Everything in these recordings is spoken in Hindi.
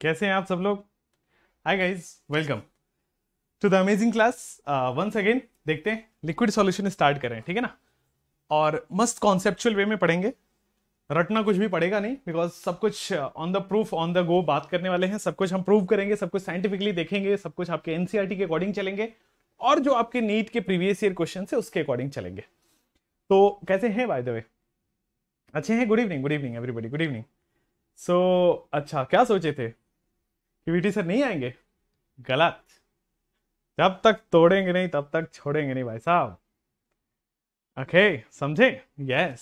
कैसे हैं आप सब लोग hi guys welcome to the amazing class once again देखते हैं लिक्विड सॉल्यूशन स्टार्ट करें ठीक है ना और मस्त कॉन्सेप्चुअल वे में पढ़ेंगे रटना कुछ भी पड़ेगा नहीं बिकॉज सब कुछ on the proof on the go बात करने वाले हैं सब कुछ हम प्रूव करेंगे सब कुछ साइंटिफिकली देखेंगे सब कुछ आपके एनसीआरटी e के अकॉर्डिंग चलेंगे और जो आपके नीट के प्रीवियस ईयर क्वेश्चन है उसके अकॉर्डिंग चलेंगे तो कैसे हैं बाय द वे अच्छे हैं good evening good evening everybody good evening so अच्छा क्या सोचे थे कि वीटी सर नहीं आएंगे गलत जब तक तोड़ेंगे नहीं तब तक छोड़ेंगे नहीं भाई साहब ओके समझे यस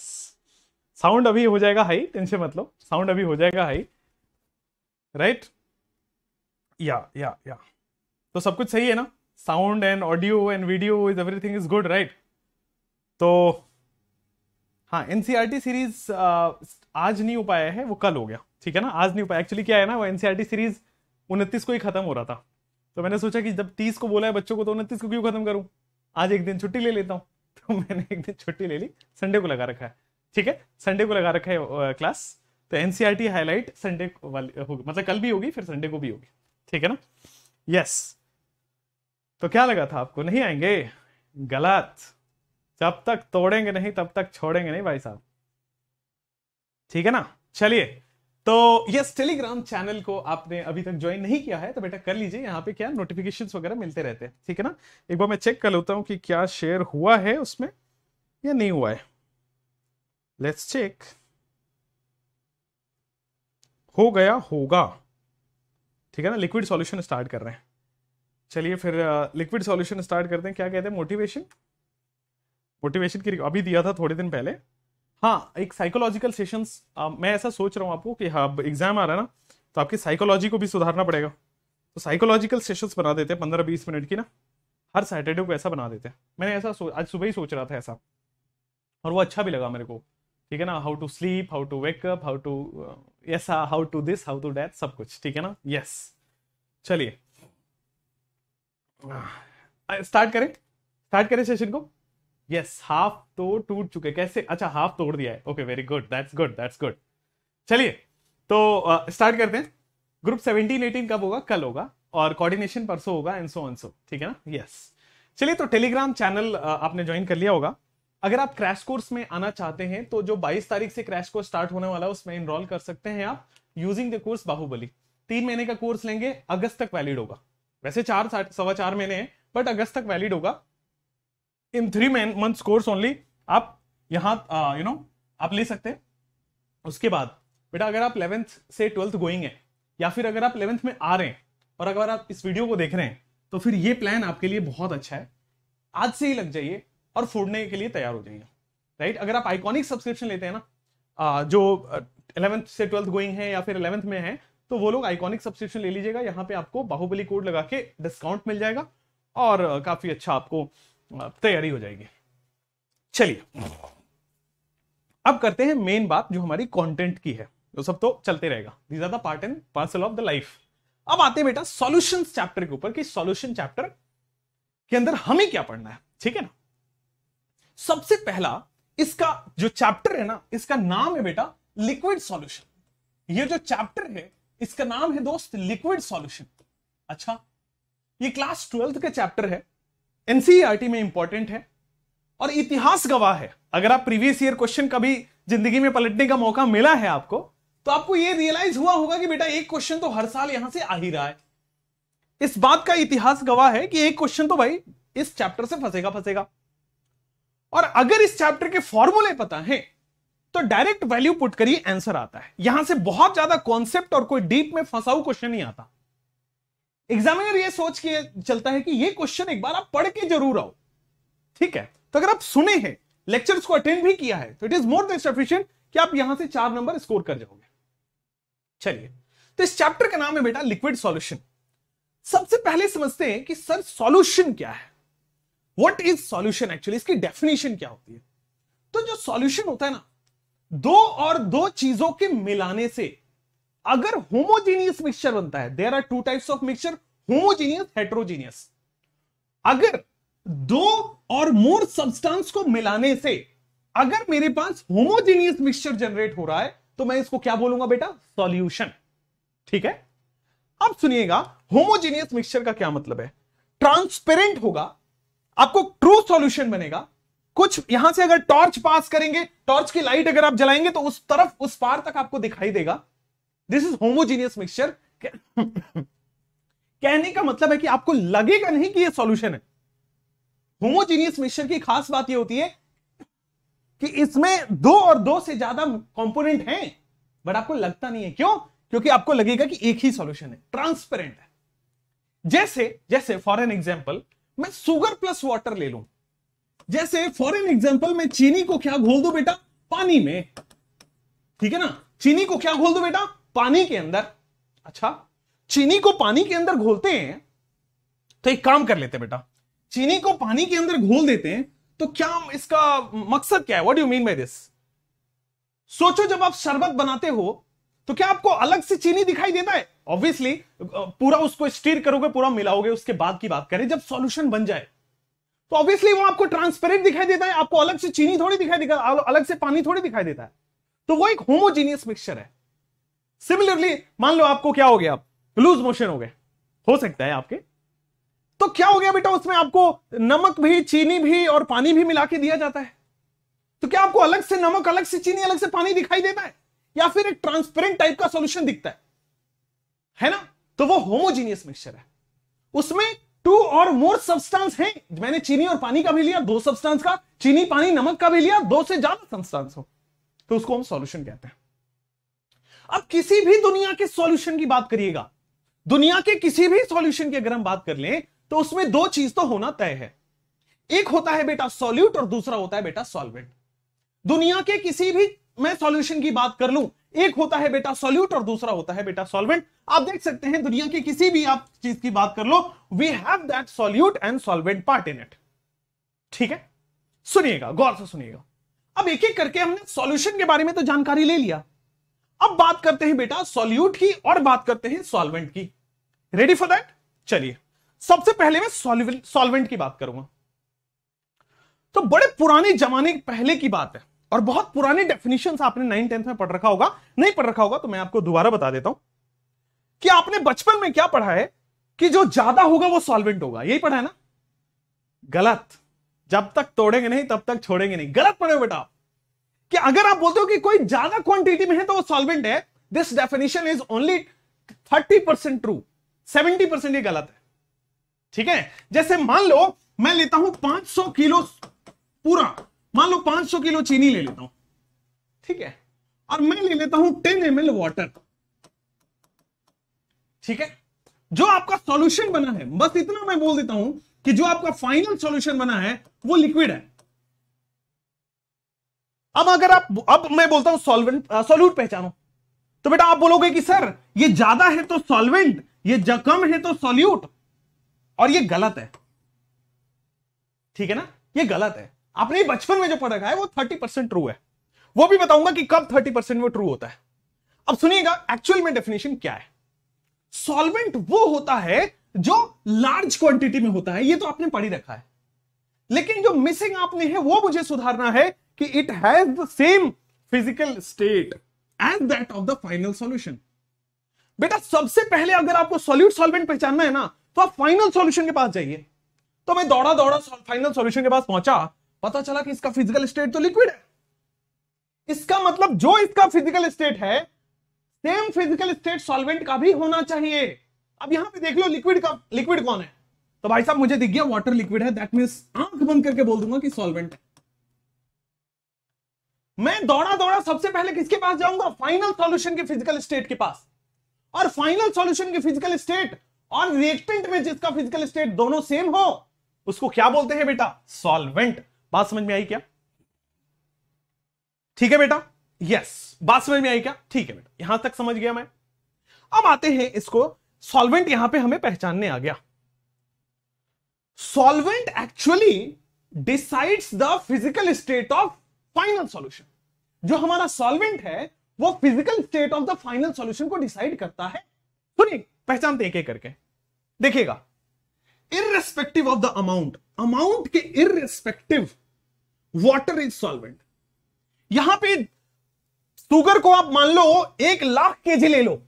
साउंड अभी हो जाएगा हाई टेंशन मतलब साउंड अभी हो जाएगा हाई राइट या या या तो सब कुछ सही है ना sound and audio and is every everything is good right तो हाँ एन सीरीज e uh, आज नहीं हो पाया है वो कल हो गया ठीक है ना आज नहीं हो पाया एक्चुअली क्या है ना वो एन सीरीज e उनतीस को ही खत्म हो रहा था तो मैंने सोचा कि जब तीस को बोला है बच्चों को तो उनतीस को क्यों खत्म करूँ आज एक दिन छुट्टी ले लेता हूँ तो मैंने एक दिन छुट्टी ले ली संडे को लगा रखा है ठीक है संडे को लगा रखा है क्लास uh, तो एन हाईलाइट संडे वाली होगी मतलब कल भी होगी फिर संडे को भी होगी ठीक है ना यस yes. तो क्या लगा था आपको नहीं आएंगे गलत जब तक तोड़ेंगे नहीं तब तक छोड़ेंगे नहीं भाई साहब ठीक है ना चलिए तो यस टेलीग्राम चैनल को आपने अभी तक ज्वाइन नहीं किया है तो बेटा कर लीजिए यहाँ पे क्या नोटिफिकेशन वगैरह मिलते रहते हैं ठीक है ना एक बार मैं चेक कर लेता हूँ कि क्या शेयर हुआ है उसमें या नहीं हुआ है लेट्स चेक हो गया होगा ठीक है ना लिक्विड सॉल्यूशन स्टार्ट कर रहे हैं चलिए फिर लिक्विड सॉल्यूशन स्टार्ट करते हैं क्या कहते हैं मोटिवेशन मोटिवेशन की अभी दिया था थोड़े दिन पहले हाँ एक साइकोलॉजिकल सेशंस मैं ऐसा सोच रहा हूँ आपको कि हाँ एग्जाम आ रहा है ना तो आपकी साइकोलॉजी को भी सुधारना पड़ेगा तो साइकोलॉजिकल सेशंस बना देते हैं पंद्रह बीस मिनट की ना हर सैटरडे को ऐसा बना देते हैं मैंने ऐसा आज सुबह ही सोच रहा था ऐसा और वो अच्छा भी लगा मेरे को ठीक है ना how to sleep how to wake up how to yes how to this how to that सब कुछ ठीक है ना यस yes. चलिए स्टार्ट करें स्टार्ट करें सेशन को यस हाफ तो टूट चुके कैसे अच्छा हाफ तोड़ दिया है okay very good that's good that's good चलिए तो स्टार्ट uh, करते हैं ग्रुप सेवनटीन एटीन कब होगा कल होगा और कोऑर्डिनेशन परसों होगा एंड सो ऑन सो ठीक है ना यस yes. चलिए तो टेलीग्राम चैनल आपने ज्वाइन कर लिया होगा अगर आप क्रैश कोर्स में आना चाहते हैं तो जो 22 तारीख से क्रैश कोर्स स्टार्ट होने वाला है उसमें इनरोल कर सकते हैं आप यूजिंग द कोर्स बाहुबली तीन महीने का कोर्स लेंगे अगस्त तक वैलिड होगा वैसे चार सवा चार महीने हैं बट अगस्त तक वैलिड होगा in three month course only आप यहाँ यू नो आप ले सकते हैं उसके बाद बेटा अगर आप इलेवेंथ से ट्वेल्थ गोइंग है या फिर अगर आप इलेवेंथ में आ रहे हैं और अगर आप इस वीडियो को देख रहे हैं तो फिर ये प्लान आपके लिए बहुत अच्छा है आज से ही लग जाइए और फोड़ने के लिए तैयार हो जाइए राइट अगर आप आइकॉनिक सब्सक्रिप्शन लेते हैं ना जो इलेवेंथ से ट्वेल्थ गोइंग है या फिर इलेवेंथ में है तो वो लोग आइकॉनिक सब्सक्रिप्शन ले लीजिएगा यहाँ पे आपको बाहुबली कोड लगा के डिस्काउंट मिल जाएगा और काफी अच्छा आपको तैयारी हो जाएगी चलिए अब करते हैं मेन बात जो हमारी कंटेंट की है वो सब तो चलते रहेगा these are the part and parcel of the life अब आते हैं बेटा सॉल्यूशन चैप्टर के ऊपर कि सॉल्यूशन चैप्टर के अंदर हमें क्या पढ़ना है ठीक है ना सबसे पहला इसका जो चैप्टर है ना इसका नाम है बेटा लिक्विड सॉल्यूशन ये जो चैप्टर है इसका नाम है दोस्त लिक्विड सॉल्यूशन अच्छा ये क्लास ट्वेल्थ के चैप्टर है एनसीईआरटी में इंपॉर्टेंट है और इतिहास गवाह है अगर आप प्रीवियस ईयर क्वेश्चन कभी जिंदगी में पलटने का मौका मिला है आपको तो आपको ये रियलाइज हुआ होगा कि बेटा एक क्वेश्चन तो हर साल यहां से आ ही रहा है इस बात का इतिहास गवाह है कि एक क्वेश्चन तो भाई इस चैप्टर से फंसेगा फंसेगा और अगर इस चैप्टर के फॉर्मूले पता हैं तो डायरेक्ट वैल्यू पुट करिए आंसर आता है यहां से बहुत ज्यादा कॉन्सेप्ट और कोई डीप में फंसा हुआ क्वेश्चन नहीं आता एग्जामिनर ये सोच के चलता है कि ये क्वेश्चन एक बार आप पढ़ के जरूर आओ ठीक है तो अगर आप सुने हैं लेक्चर्स को अटेंड भी किया है तो it is more than sufficient कि आप यहां से चार नंबर स्कोर कर जाओगे चलिए तो इस चैप्टर का नाम है बेटा लिक्विड सॉल्यूशन सबसे पहले समझते हैं कि सर सॉल्यूशन क्या है व्हाट इज सॉल्यूशन एक्चुअली इसकी डेफिनेशन क्या होती है तो जो सॉल्यूशन होता है ना दो और दो चीजों के मिलाने से अगर होमोजीनियस मिक्सचर बनता है there are two types of mixture homogeneous heterogeneous अगर दो और मोर सब्सटेंस को मिलाने से अगर मेरे पास होमोजीनियस मिक्सचर जनरेट हो रहा है तो मैं इसको क्या बोलूंगा बेटा सॉल्यूशन ठीक है अब सुनिएगा होमोजीनियस मिक्सचर का क्या मतलब है ट्रांसपेरेंट होगा आपको ट्रू सॉल्यूशन बनेगा कुछ यहां से अगर टॉर्च पास करेंगे टॉर्च की लाइट अगर आप जलाएंगे तो उस तरफ उस पार तक आपको दिखाई देगा दिस इज होमोजीनियस मिक्सचर कहने का मतलब है कि आपको लगेगा नहीं कि ये सॉल्यूशन है होमोजीनियस मिक्सचर की खास बात यह होती है कि इसमें दो और दो से ज्यादा कंपोनेंट हैं बट आपको लगता नहीं है क्यों क्योंकि आपको लगेगा कि एक ही सॉल्यूशन है ट्रांसपेरेंट है जैसे जैसे फॉर एन एग्जाम्पल मैं सुगर प्लस वाटर ले लूं जैसे फॉर एन एग्जाम्पल मैं चीनी को क्या घोल दू बेटा पानी में ठीक है ना चीनी को क्या घोल दू बेटा पानी के अंदर अच्छा चीनी को पानी के अंदर घोलते हैं तो एक काम कर लेते बेटा चीनी को पानी के अंदर घोल देते हैं तो क्या इसका मकसद क्या है what you mean by this सोचो जब आप शरबत बनाते हो तो क्या आपको अलग से चीनी दिखाई देता है ऑब्वियसली पूरा उसको स्टीर करोगे पूरा मिलाओगे उसके बाद की बात करें जब सॉल्यूशन बन जाए तो ऑब्वियसली वो आपको ट्रांसपेरेंट दिखाई देता है आपको अलग से चीनी थोड़ी दिखाई देता है अलग से पानी थोड़ी दिखाई देता है तो वो एक होमोजीनियस मिक्सचर है सिमिलरली मान लो आपको क्या हो गया आप लूज मोशन हो गए हो सकता है आपके तो क्या हो गया बेटा उसमें आपको नमक भी चीनी भी और पानी भी मिला के दिया जाता है तो क्या आपको अलग से नमक अलग से चीनी अलग से पानी दिखाई देता है या फिर एक ट्रांसपेरेंट टाइप का सॉल्यूशन दिखता है है ना तो वो होमोजीनियस मिक्सचर है उसमें टू और मोर सब्सटेंस है मैंने चीनी और पानी का भी लिया दो सब्सटेंस का चीनी पानी नमक का भी लिया दो से ज्यादा सब्सटेंस हो तो उसको हम सॉल्यूशन कहते हैं अब किसी भी दुनिया के सॉल्यूशन की बात करिएगा दुनिया के किसी भी सॉल्यूशन की अगर हम बात कर लें तो उसमें दो चीज तो होना तय है एक होता है बेटा सॉल्यूट और दूसरा होता है बेटा सॉल्वेंट दुनिया के किसी भी मैं सॉल्यूशन की बात कर लूं एक होता है बेटा सोल्यूट और दूसरा होता है बेटा सॉल्वेंट आप देख सकते हैं दुनिया की किसी भी आप चीज की बात कर लो we have that solute and solvent part in it ठीक है सुनिएगा गौर से सुनिएगा अब एक एक करके हमने सॉल्यूशन के बारे में तो जानकारी ले लिया अब बात करते हैं बेटा सॉल्यूट की और बात करते हैं सॉल्वेंट की रेडी फॉर दैट चलिए सबसे पहले मैं सॉल्वेंट की बात करूंगा तो बड़े पुराने जमाने पहले की बात है और बहुत पुरानी डेफिनेशन आपने नाइन टेंथ में पढ़ रखा होगा नहीं पढ़ रखा होगा तो मैं आपको दोबारा बता देता हूं कि आपने बचपन में क्या पढ़ा है कि जो ज्यादा होगा वो सॉल्वेंट होगा यही पढ़ा है ना गलत जब तक तोड़ेंगे नहीं तब तक छोड़ेंगे नहीं गलत पढ़े हो बेटा कि अगर आप बोलते हो कि कोई ज्यादा क्वांटिटी में है तो वो सॉल्वेंट है this definition is only thirty percent true seventy percent ये गलत है ठीक है जैसे मान लो मैं लेता हूं पांच सौ किलो पूरा मान लो 500 किलो चीनी ले लेता हूं ठीक है और मैं ले लेता हूं 10 एम वाटर ठीक है जो आपका सॉल्यूशन बना है बस इतना मैं बोल देता हूं कि जो आपका फाइनल सॉल्यूशन बना है वो लिक्विड है अब अगर आप अब मैं बोलता हूं सॉल्वेंट सॉल्यूट पहचानो तो बेटा आप बोलोगे कि सर ये ज्यादा है तो सॉल्वेंट ये कम है तो सॉल्यूट और ये गलत है ठीक है ना ये गलत है आपने बचपन में जो पढ़ रखा है वो थर्टी परसेंट ट्रू है वो भी बताऊंगा कि कब थर्टी परसेंट वो ट्रू होता है अब सुनिएगा एक्चुअल में डेफिनेशन क्या है सॉल्वेंट वो होता है जो लार्ज क्वांटिटी में होता है ये तो आपने पढ़ ही रखा है लेकिन जो मिसिंग आपने है वो मुझे सुधारना है कि it has the same physical state as that of the final solution बेटा सबसे पहले अगर आपको सॉल्यूट सॉल्वेंट पहचानना है ना तो आप फाइनल सॉल्यूशन के पास जाइए तो मैं दौड़ा दौड़ा फाइनल सॉल्यूशन के पास पहुंचा पता चला कि इसका फिजिकल स्टेट तो लिक्विड है इसका मतलब जो इसका फिजिकल स्टेट है सेम फिजिकल स्टेट सॉल्वेंट का भी होना चाहिए अब यहां पे देख लो लिक्विड का लिक्विड कौन है तो भाई साहब मुझे दिख गया वाटर लिक्विड है दैट मीन आंख बंद करके बोल दूंगा कि सॉल्वेंट है मैं दौड़ा दौड़ा सबसे पहले किसके पास जाऊंगा फाइनल सॉल्यूशन के फिजिकल स्टेट के पास और फाइनल सॉल्यूशन के फिजिकल स्टेट और रिएक्टेंट में जिसका फिजिकल स्टेट दोनों सेम हो उसको क्या बोलते हैं बेटा सॉल्वेंट बात समझ में आई क्या ठीक है बेटा यस बात समझ में आई क्या ठीक है बेटा यहां तक समझ गया मैं अब आते हैं इसको सॉल्वेंट यहां पे हमें पहचानने आ गया solvent actually decides the physical state of final solution जो हमारा सॉल्वेंट है वो physical state of the final solution को डिसाइड करता है सुनिए पहचानते एक एक करके देखिएगा irrespective of the amount amount के इरेस्पेक्टिव वाटर इज सॉल्वेंट यहां पे सुगर को आप मान लो एक लाख के ले लो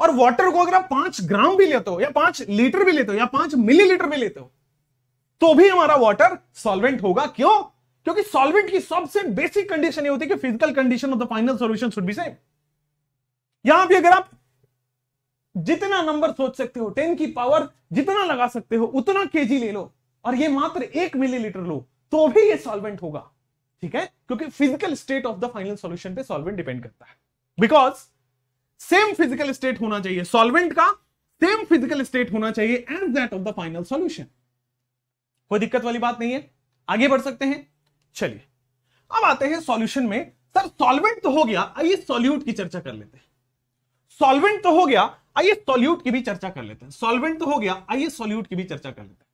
और वाटर को अगर आप पांच ग्राम भी लेते हो या पांच लीटर भी लेते हो या पांच मिलीलीटर भी लेते हो तो भी हमारा वाटर सॉल्वेंट होगा क्यों क्योंकि सॉल्वेंट की सबसे बेसिक कंडीशन ये होती है कि physical condition of the final solution should be same यहां भी अगर आप जितना नंबर सोच सकते हो टेन की पावर जितना लगा सकते हो उतना केजी ले लो और ये मात्र एक मिलीलीटर लो तो भी ये सॉल्वेंट होगा ठीक है क्योंकि physical state of the final solution पे सॉल्वेंट डिपेंड करता है बिकॉज सेम फिजिकल स्टेट होना चाहिए सॉल्वेंट का सेम फिजिकल स्टेट होना चाहिए as that of the final solution कोई दिक्कत वाली बात नहीं है आगे बढ़ सकते हैं चलिए अब आते हैं सॉल्यूशन में सर सॉल्वेंट तो हो गया आइए सॉल्यूट की चर्चा कर लेते हैं सॉल्वेंट तो हो गया आइए सॉल्यूट की भी चर्चा कर लेते हैं सॉल्वेंट तो हो गया आइए सॉल्यूट की भी चर्चा कर लेते हैं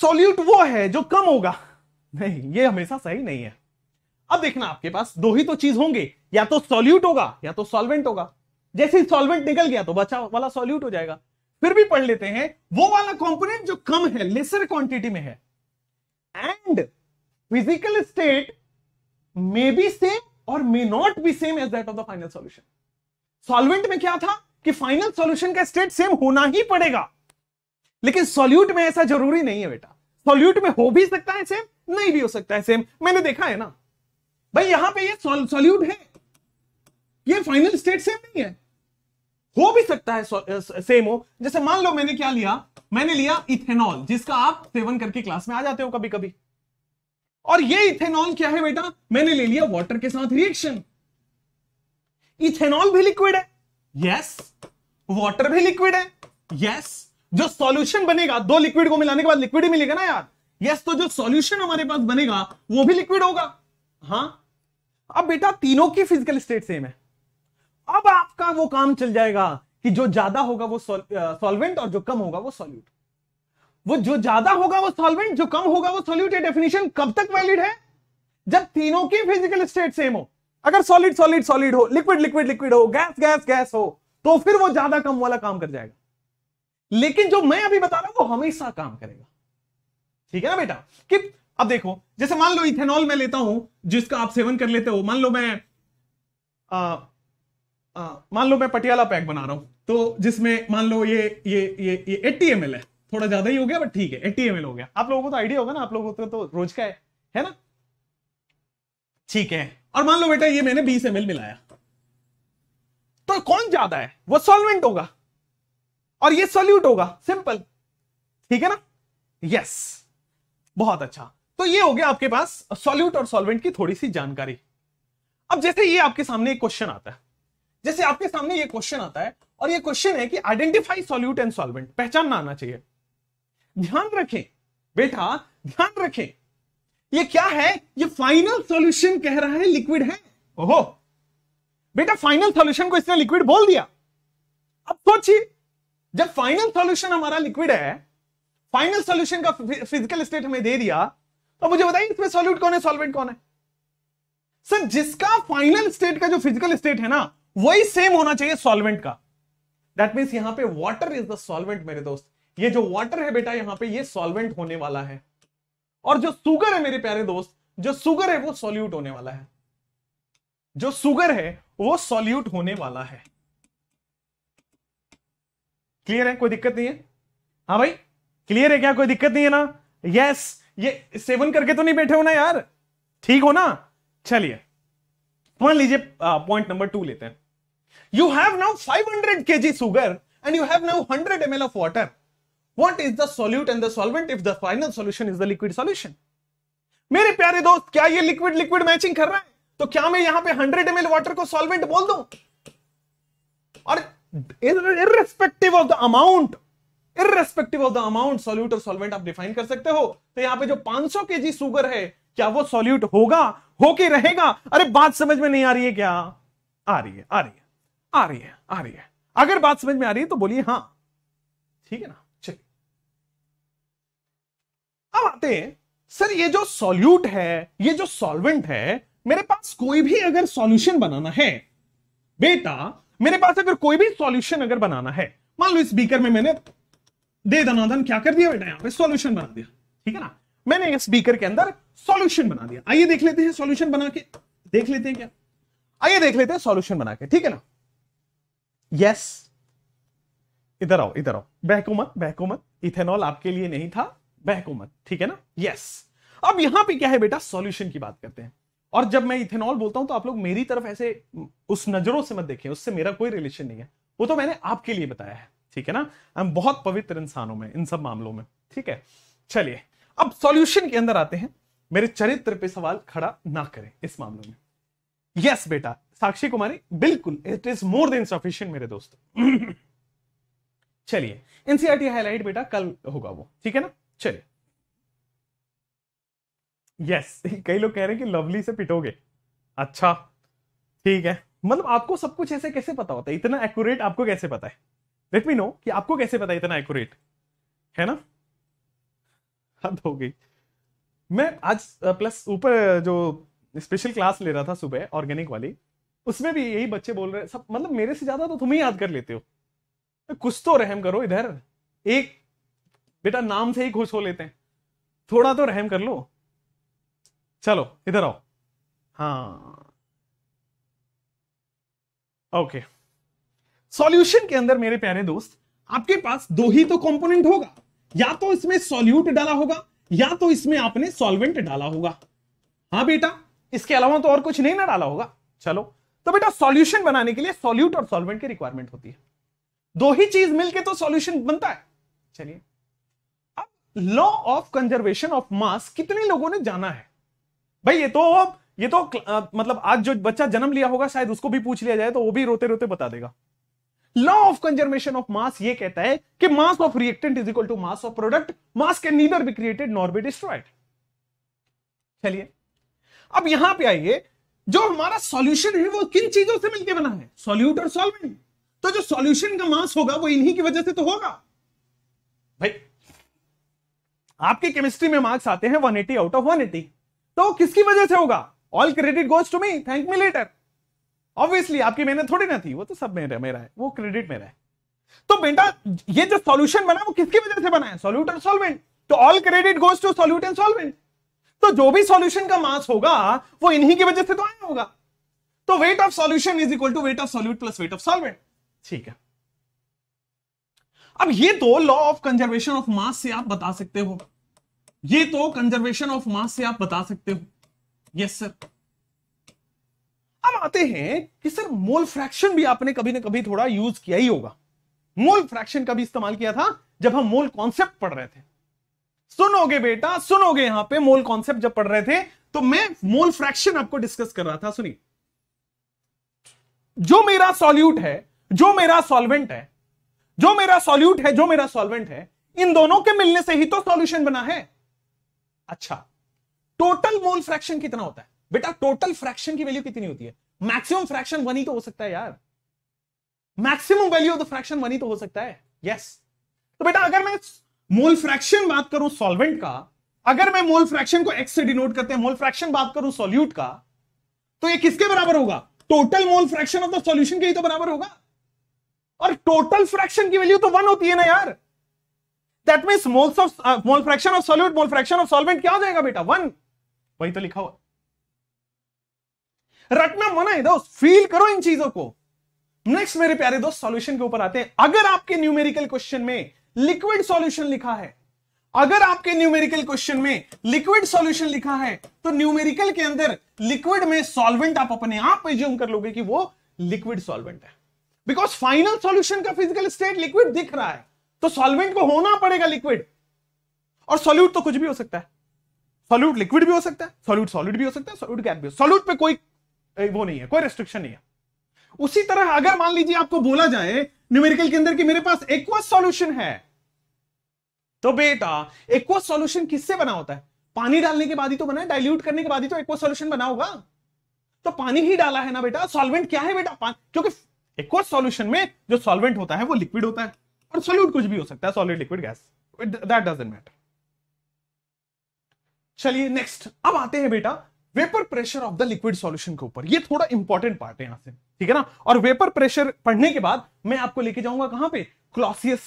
सोल्यूट वो है जो कम होगा नहीं ये हमेशा सही नहीं है अब देखना आपके पास दो ही तो चीज होंगे या तो सोल्यूट होगा या तो सॉल्वेंट होगा जैसे सॉल्वेंट निकल गया तो बचा वाला सोल्यूट हो जाएगा फिर भी पढ़ लेते हैं वो वाला कॉम्पोनेंट जो कम है लेसर क्वांटिटी में है and physical state may be same और may not be same as that of the final solution solvent में क्या था कि फाइनल सॉल्यूशन का स्टेट सेम होना ही पड़ेगा लेकिन सोल्यूट में ऐसा जरूरी नहीं है बेटा सोल्यूट में हो भी सकता है सेम नहीं भी हो सकता है सेम मैंने देखा है ना भाई यहां पे ये है ये फाइनल स्टेट सेम नहीं है हो भी सकता है सेम हो जैसे मान लो मैंने क्या लिया मैंने लिया इथेनॉल जिसका आप सेवन करके क्लास में आ जाते हो कभी कभी और ये इथेनॉल क्या है बेटा मैंने ले लिया वाटर के साथ रिएक्शन इथेनॉल भी लिक्विड है यस वाटर भी लिक्विड है यस जो सॉल्यूशन बनेगा दो लिक्विड को मिलाने के बाद लिक्विड ही मिलेगा ना यार यस तो जो सॉल्यूशन हमारे पास बनेगा वो भी लिक्विड होगा हाँ अब बेटा तीनों की फिजिकल स्टेट सेम है अब आपका वो काम चल जाएगा कि जो ज्यादा होगा वो सॉल्वेंट और जो कम होगा वो सॉल्यूट वो जो ज्यादा होगा वो सॉल्वेंट जो कम होगा वो सॉल्यूट डेफिनेशन कब तक वैलिड है जब तीनों की फिजिकल स्टेट सेम हो अगर सॉलिड सॉलिड सॉलिड हो लिक्विड लिक्विड लिक्विड हो गैस गैस गैस हो तो फिर वो ज्यादा कम वाला काम कर जाएगा लेकिन जो मैं अभी बता रहा हूं वो हमेशा काम करेगा ठीक है ना बेटा कि अब देखो जैसे मान लो इथेनॉल मैं लेता हूं जिसका आप सेवन कर लेते हो मान लो मैं मान लो मैं पटियाला पैक बना रहा हूं तो जिसमें मान लो ये ये ये ये एट्टी एम है थोड़ा ज्यादा ही हो गया बट ठीक है एट्टी एम हो गया आप लोगों को तो आइडिया होगा ना आप लोगों को तो रोज का है है ना ठीक है और मान लो बेटा ये मैंने बीस एम मिलाया तो कौन ज्यादा है वो सॉल्वेंट होगा और ये सोल्यूट होगा सिंपल ठीक है ना यस बहुत अच्छा तो ये हो गया आपके पास सोल्यूट और सॉल्वेंट की थोड़ी सी जानकारी अब जैसे ये आपके सामने एक क्वेश्चन आता है जैसे आपके सामने ये क्वेश्चन आता है और ये क्वेश्चन है कि आइडेंटिफाई सॉल्यूट एंड सॉल्वेंट पहचानना आना चाहिए ध्यान रखें बेटा ध्यान रखें ये क्या है ये फाइनल सॉल्यूशन कह रहा है लिक्विड है ओहो बेटा फाइनल सॉल्यूशन को इसने लिक्विड बोल दिया अब सोचिए जब फाइनल सॉल्यूशन हमारा लिक्विड है फाइनल सॉल्यूशन का फिजिकल स्टेट हमें दे दिया तो मुझे बताइए इसमें सॉल्यूट कौन है सॉल्वेंट कौन है सर जिसका फाइनल स्टेट का जो फिजिकल स्टेट है ना वही सेम होना चाहिए सॉल्वेंट का दैट मीन यहां पे वाटर इज द सॉल्वेंट मेरे दोस्त ये जो वाटर है बेटा यहां पे ये सॉल्वेंट होने वाला है और जो सुगर है मेरे प्यारे दोस्त जो सुगर है वो सॉल्यूट होने वाला है जो सुगर है वो सॉल्यूट होने वाला है क्लियर है कोई दिक्कत नहीं है हाँ भाई क्लियर है क्या कोई दिक्कत नहीं है ना यस ये सेवन करके तो नहीं बैठे हो ना यार ठीक हो ना चलिए मान लीजिए पॉइंट नंबर टू लेते हैं you have now 500 hundred K G sugar and you have now 100 M L of water what is the solute and the solvent if the final solution is the liquid solution मेरे प्यारे दोस्त क्या ये लिक्विड लिक्विड मैचिंग कर रहा है तो क्या मैं यहां पे 100 एम वाटर को सॉल्वेंट बोल दू और irrespective of the amount irrespective of the amount solute और सोलवेंट आप डिफाइन कर सकते हो तो यहां पे जो 500 जी सुगर है क्या वो सोल्यूट होगा होके रहेगा अरे बात समझ में नहीं आ रही है क्या आ रही है आ रही है आ रही है आ रही है अगर बात समझ में आ रही है तो बोलिए हां ठीक है ना चलिए अब आते हैं सर ये जो सॉल्यूट है ये जो सॉल्वेंट है मेरे पास कोई भी अगर सॉल्यूशन बनाना है बेटा मेरे पास अगर कोई भी सॉल्यूशन अगर बनाना है मान लो इस बीकर में मैंने दे दनादन क्या कर दिया बेटा यहाँ पे सॉल्यूशन बना दिया ठीक है ना मैंने इस बीकर के अंदर सॉल्यूशन बना दिया आइए देख लेते हैं सॉल्यूशन बना के देख लेते हैं क्या आइए देख लेते हैं सॉल्यूशन बना के ठीक है ना यस इधर आओ इधर आओ बहकूमत बहकूमत इथेनॉल आपके लिए नहीं था बहकूमत ठीक है ना यस अब यहां पे क्या है बेटा सॉल्यूशन की बात करते हैं और जब मैं इथेनॉल बोलता हूं तो आप लोग मेरी तरफ ऐसे उस नजरों से मत देखें उससे मेरा कोई रिलेशन नहीं है वो तो मैंने आपके लिए बताया है ठीक है ना हम बहुत पवित्र इंसानों में इन सब मामलों में ठीक है चलिए अब सॉल्यूशन के अंदर आते हैं मेरे चरित्र पे सवाल खड़ा ना करें इस मामले में यस yes, बेटा साक्षी कुमारी बिल्कुल it is more than sufficient मेरे दोस्त चलिए एनसीआरटी हाईलाइट e बेटा कल होगा वो ठीक है ना चलिए यस कई लोग कह रहे हैं कि लवली से पिटोगे अच्छा ठीक है मतलब आपको सब कुछ ऐसे कैसे पता होता है इतना एक्यूरेट आपको कैसे पता है लेट मी नो कि आपको कैसे पता है इतना एक्यूरेट है ना हद हो गई मैं आज प्लस ऊपर जो स्पेशल क्लास ले रहा था सुबह ऑर्गेनिक वाली उसमें भी यही बच्चे बोल रहे सब मतलब मेरे से ज्यादा तो तुम ही याद कर लेते हो कुछ तो रहम करो इधर एक बेटा नाम से ही खुश हो लेते हैं थोड़ा तो रहम कर लो चलो इधर आओ हाँ ओके सॉल्यूशन के अंदर मेरे प्यारे दोस्त आपके पास दो ही तो कंपोनेंट होगा या तो इसमें सॉल्यूट डाला होगा या तो इसमें आपने सॉल्वेंट डाला होगा हाँ बेटा इसके अलावा तो और कुछ नहीं ना डाला होगा चलो तो बेटा सॉल्यूशन बनाने के लिए सॉल्यूट और सॉल्वेंट की रिक्वायरमेंट होती है दो ही चीज मिलके तो सॉल्यूशन बनता है चलिए अब law of conservation of mass कितने लोगों ने जाना है भाई ये तो ये तो आ, मतलब आज जो बच्चा जन्म लिया होगा शायद उसको भी पूछ लिया जाए तो वो भी रोते रोते बता देगा law of conservation of mass ये कहता है कि mass of reactant is equal to mass of product mass can neither be created nor be destroyed चलिए अब यहां पे आइए जो हमारा सॉल्यूशन है वो किन चीजों से मिलकर बना है सॉल्यूट और सॉल्वेंट तो जो सॉल्यूशन का मास होगा वो इन्हीं की वजह से तो होगा भाई आपके केमिस्ट्री में मार्क्स आते हैं 180 आउट ऑफ 180 तो किसकी वजह से होगा all credit goes to me thank me later obviously आपकी मेहनत थोड़ी ना थी वो तो सब मेरा मेरा है वो क्रेडिट मेरा है तो बेटा ये जो सॉल्यूशन बना वो किसकी वजह से बना है सॉल्यूट एंड सॉल्वेंट तो all credit goes to solute and solvent तो जो भी सॉल्यूशन का मास होगा वो इन्हीं की वजह से तो आया होगा तो weight of solution is equal to weight of solute plus weight of solvent ठीक है अब ये तो law of conservation of mass से आप बता सकते हो ये तो कंजर्वेशन ऑफ मास से आप बता सकते हो यस सर अब आते हैं कि सर मोल फ्रैक्शन भी आपने कभी ना कभी थोड़ा यूज किया ही होगा मोल फ्रैक्शन का भी इस्तेमाल किया था जब हम मोल कॉन्सेप्ट पढ़ रहे थे सुनोगे बेटा सुनोगे यहां पे मोल कॉन्सेप्ट जब पढ़ रहे थे तो मैं मोल फ्रैक्शन आपको डिस्कस कर रहा था सुनिए जो मेरा सॉल्यूट है जो मेरा सॉल्वेंट है जो मेरा सॉल्यूट है जो मेरा सॉल्वेंट है इन दोनों के मिलने से ही तो सॉल्यूशन बना है अच्छा टोटल मोल फ्रैक्शन कितना होता है बेटा टोटल फ्रैक्शन की वैल्यू कितनी होती है मैक्सिमम फ्रैक्शन वन ही तो हो सकता है यार maximum value of the fraction one ही तो हो सकता है यस yes. तो बेटा अगर मैं मोल फ्रैक्शन बात करूं सॉल्वेंट का अगर मैं मोल फ्रैक्शन को x से डिनोट करते हैं मोल फ्रैक्शन बात करूं सॉल्यूट का तो ये किसके बराबर होगा total mole fraction of the solution के ही तो बराबर होगा और टोटल फ्रैक्शन की वैल्यू तो वन होती है ना यार that mean moles of mole fraction of solute mole fraction of solvent क्या हो जाएगा बेटा वन वही तो लिखा हुआ रटना मना है दोस्त फील करो इन चीजों को नेक्स्ट मेरे प्यारे दोस्त सॉल्यूशन के ऊपर आते हैं अगर आपके न्यूमेरिकल क्वेश्चन में लिक्विड सॉल्यूशन लिखा है अगर आपके न्यूमेरिकल क्वेश्चन में लिक्विड सॉल्यूशन लिखा है तो न्यूमेरिकल के अंदर लिक्विड में सॉल्वेंट आप अपने आप एज्यूम कर लोगे कि वो लिक्विड सॉल्वेंट है बिकॉज फाइनल सॉल्यूशन का फिजिकल स्टेट लिक्विड दिख रहा है तो सॉल्वेंट को होना पड़ेगा लिक्विड और सॉल्यूट तो कुछ भी हो सकता है सॉल्यूट लिक्विड भी हो सकता है सॉल्यूट सॉलिड भी हो सकता है सॉल्यूट गैस भी हो सॉल्यूट पे कोई वो नहीं है कोई रेस्ट्रिक्शन नहीं है उसी तरह अगर मान लीजिए आपको बोला जाए न्यूमेरिकल के अंदर कि मेरे पास एक्वस सॉल्यूशन है तो बेटा एक्वस सॉल्यूशन किससे बना होता है पानी डालने के बाद ही तो बना है डाइल्यूट करने के बाद ही तो एक्वस सॉल्यूशन बना होगा तो पानी ही डाला है ना बेटा सॉल्वेंट क्या है बेटा क्योंकि एक्वस सॉल्यूशन में जो सॉल्वेंट होता है वो लिक्विड होता है और सोल्यूट कुछ भी हो सकता है solid liquid gas that doesn't matter चलिए नेक्स्ट अब आते हैं बेटा vapour pressure of the liquid solution के ऊपर ये थोड़ा इंपॉर्टेंट पार्ट है यहां से ठीक है ना और वेपर प्रेशर पढ़ने के बाद मैं आपको लेके जाऊंगा कहां पे क्लॉसियस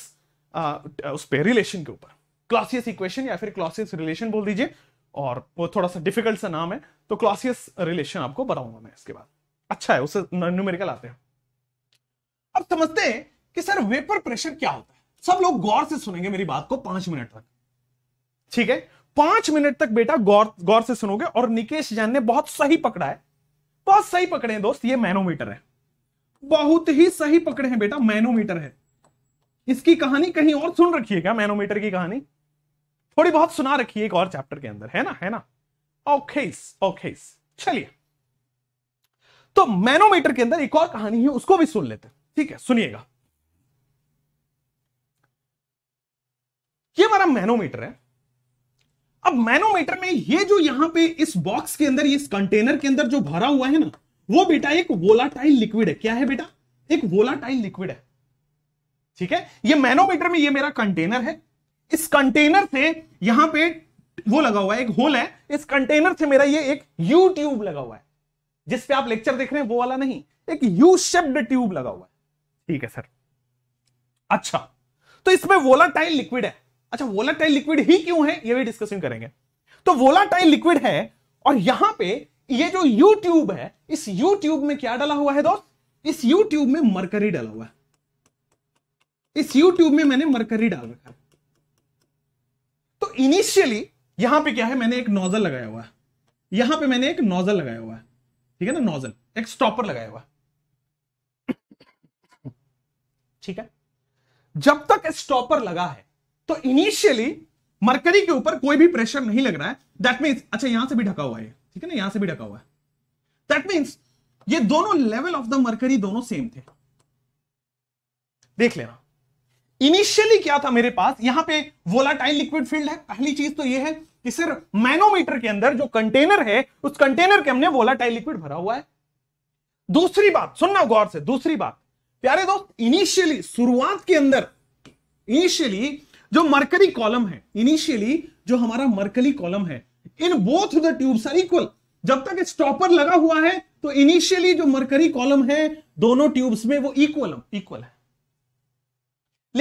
उस पे रिलेशन के ऊपर क्लॉसियस इक्वेशन या फिर क्लॉसियस रिलेशन बोल दीजिए और वो थोड़ा सा डिफिकल्ट सा नाम है तो क्लॉसियस रिलेशन आपको बताऊंगा मैं इसके बाद अच्छा है उससे न्यूमेरिकल आते हैं अब समझते हैं कि सर वेपर प्रेशर क्या होता है सब लोग गौर से सुनेंगे मेरी बात को पांच मिनट तक ठीक है पांच मिनट तक बेटा गौर गौर से सुनोगे और निकेश जैन ने बहुत सही पकड़ा है बहुत सही पकड़े हैं दोस्त ये मैनोमीटर है बहुत ही सही पकड़े हैं बेटा मैनोमीटर है इसकी कहानी कहीं और सुन रखिए क्या मैनोमीटर की कहानी थोड़ी बहुत सुना रखी एक और चैप्टर के अंदर है ना है ना ओके ओके चलिए तो मैनोमीटर के अंदर एक और कहानी है उसको भी सुन लेते हैं ठीक है सुनिएगा ये हमारा मैनोमीटर है अब मैनोमीटर में ये जो यहां पे इस बॉक्स के अंदर इस कंटेनर के अंदर जो भरा हुआ है ना वो बेटा एक वोलाटाइल लिक्विड है क्या है बेटा एक वोलाटाइल लिक्विड है ठीक है ये मैनोमीटर में ये मेरा कंटेनर है इस कंटेनर से यहां पे वो लगा हुआ है एक होल है इस कंटेनर से मेरा ये एक यू ट्यूब लगा हुआ है जिस पे आप लेक्चर देख रहे हैं वो वाला नहीं एक यू शेप्ड ट्यूब लगा हुआ है ठीक है सर अच्छा तो इसमें वोलाटाइल लिक्विड है अच्छा वोलाटाइल लिक्विड ही क्यों है ये भी डिस्कशन करेंगे तो वोलाटाइल लिक्विड है और यहां पे ये जो यूट्यूब है इस यूट्यूब में क्या डाला हुआ है दोस्त इस यूट्यूब में मरकरी डाला हुआ है इस यूट्यूब में मैंने मरकरी डाल रखा है तो इनिशियली यहां पे क्या है मैंने एक नोजल लगाया हुआ है यहां पे मैंने एक नोजल लगाया हुआ है ठीक है ना नोजल एक स्टॉपर लगाया हुआ ठीक है जब तक स्टॉपर लगा है तो इनिशियली मरकरी के ऊपर कोई भी प्रेशर नहीं लग रहा है दैट मीन्स अच्छा यहां से भी ढका हुआ है ठीक है ना यहां से भी ढका हुआ है दैट मीन्स ये दोनों लेवल ऑफ द मरकरी दोनों सेम थे देख लेना इनिशियली क्या था मेरे पास यहां पे वोलाटाइल लिक्विड फील्ड है पहली चीज तो यह है कि सर मैनोमीटर के अंदर जो कंटेनर है उस कंटेनर के हमने वोलाटाइल लिक्विड भरा हुआ है दूसरी बात सुनना गौर से दूसरी बात प्यारे दोस्त इनिशियली शुरुआत के अंदर इनिशियली जो मरकरी कॉलम है इनिशियली जो हमारा मरकरी कॉलम है in both the tubes are equal जब तक स्टॉपर लगा हुआ है तो इनिशियली जो मरकरी कॉलम है दोनों ट्यूब्स में वो इक्वल इक्वल है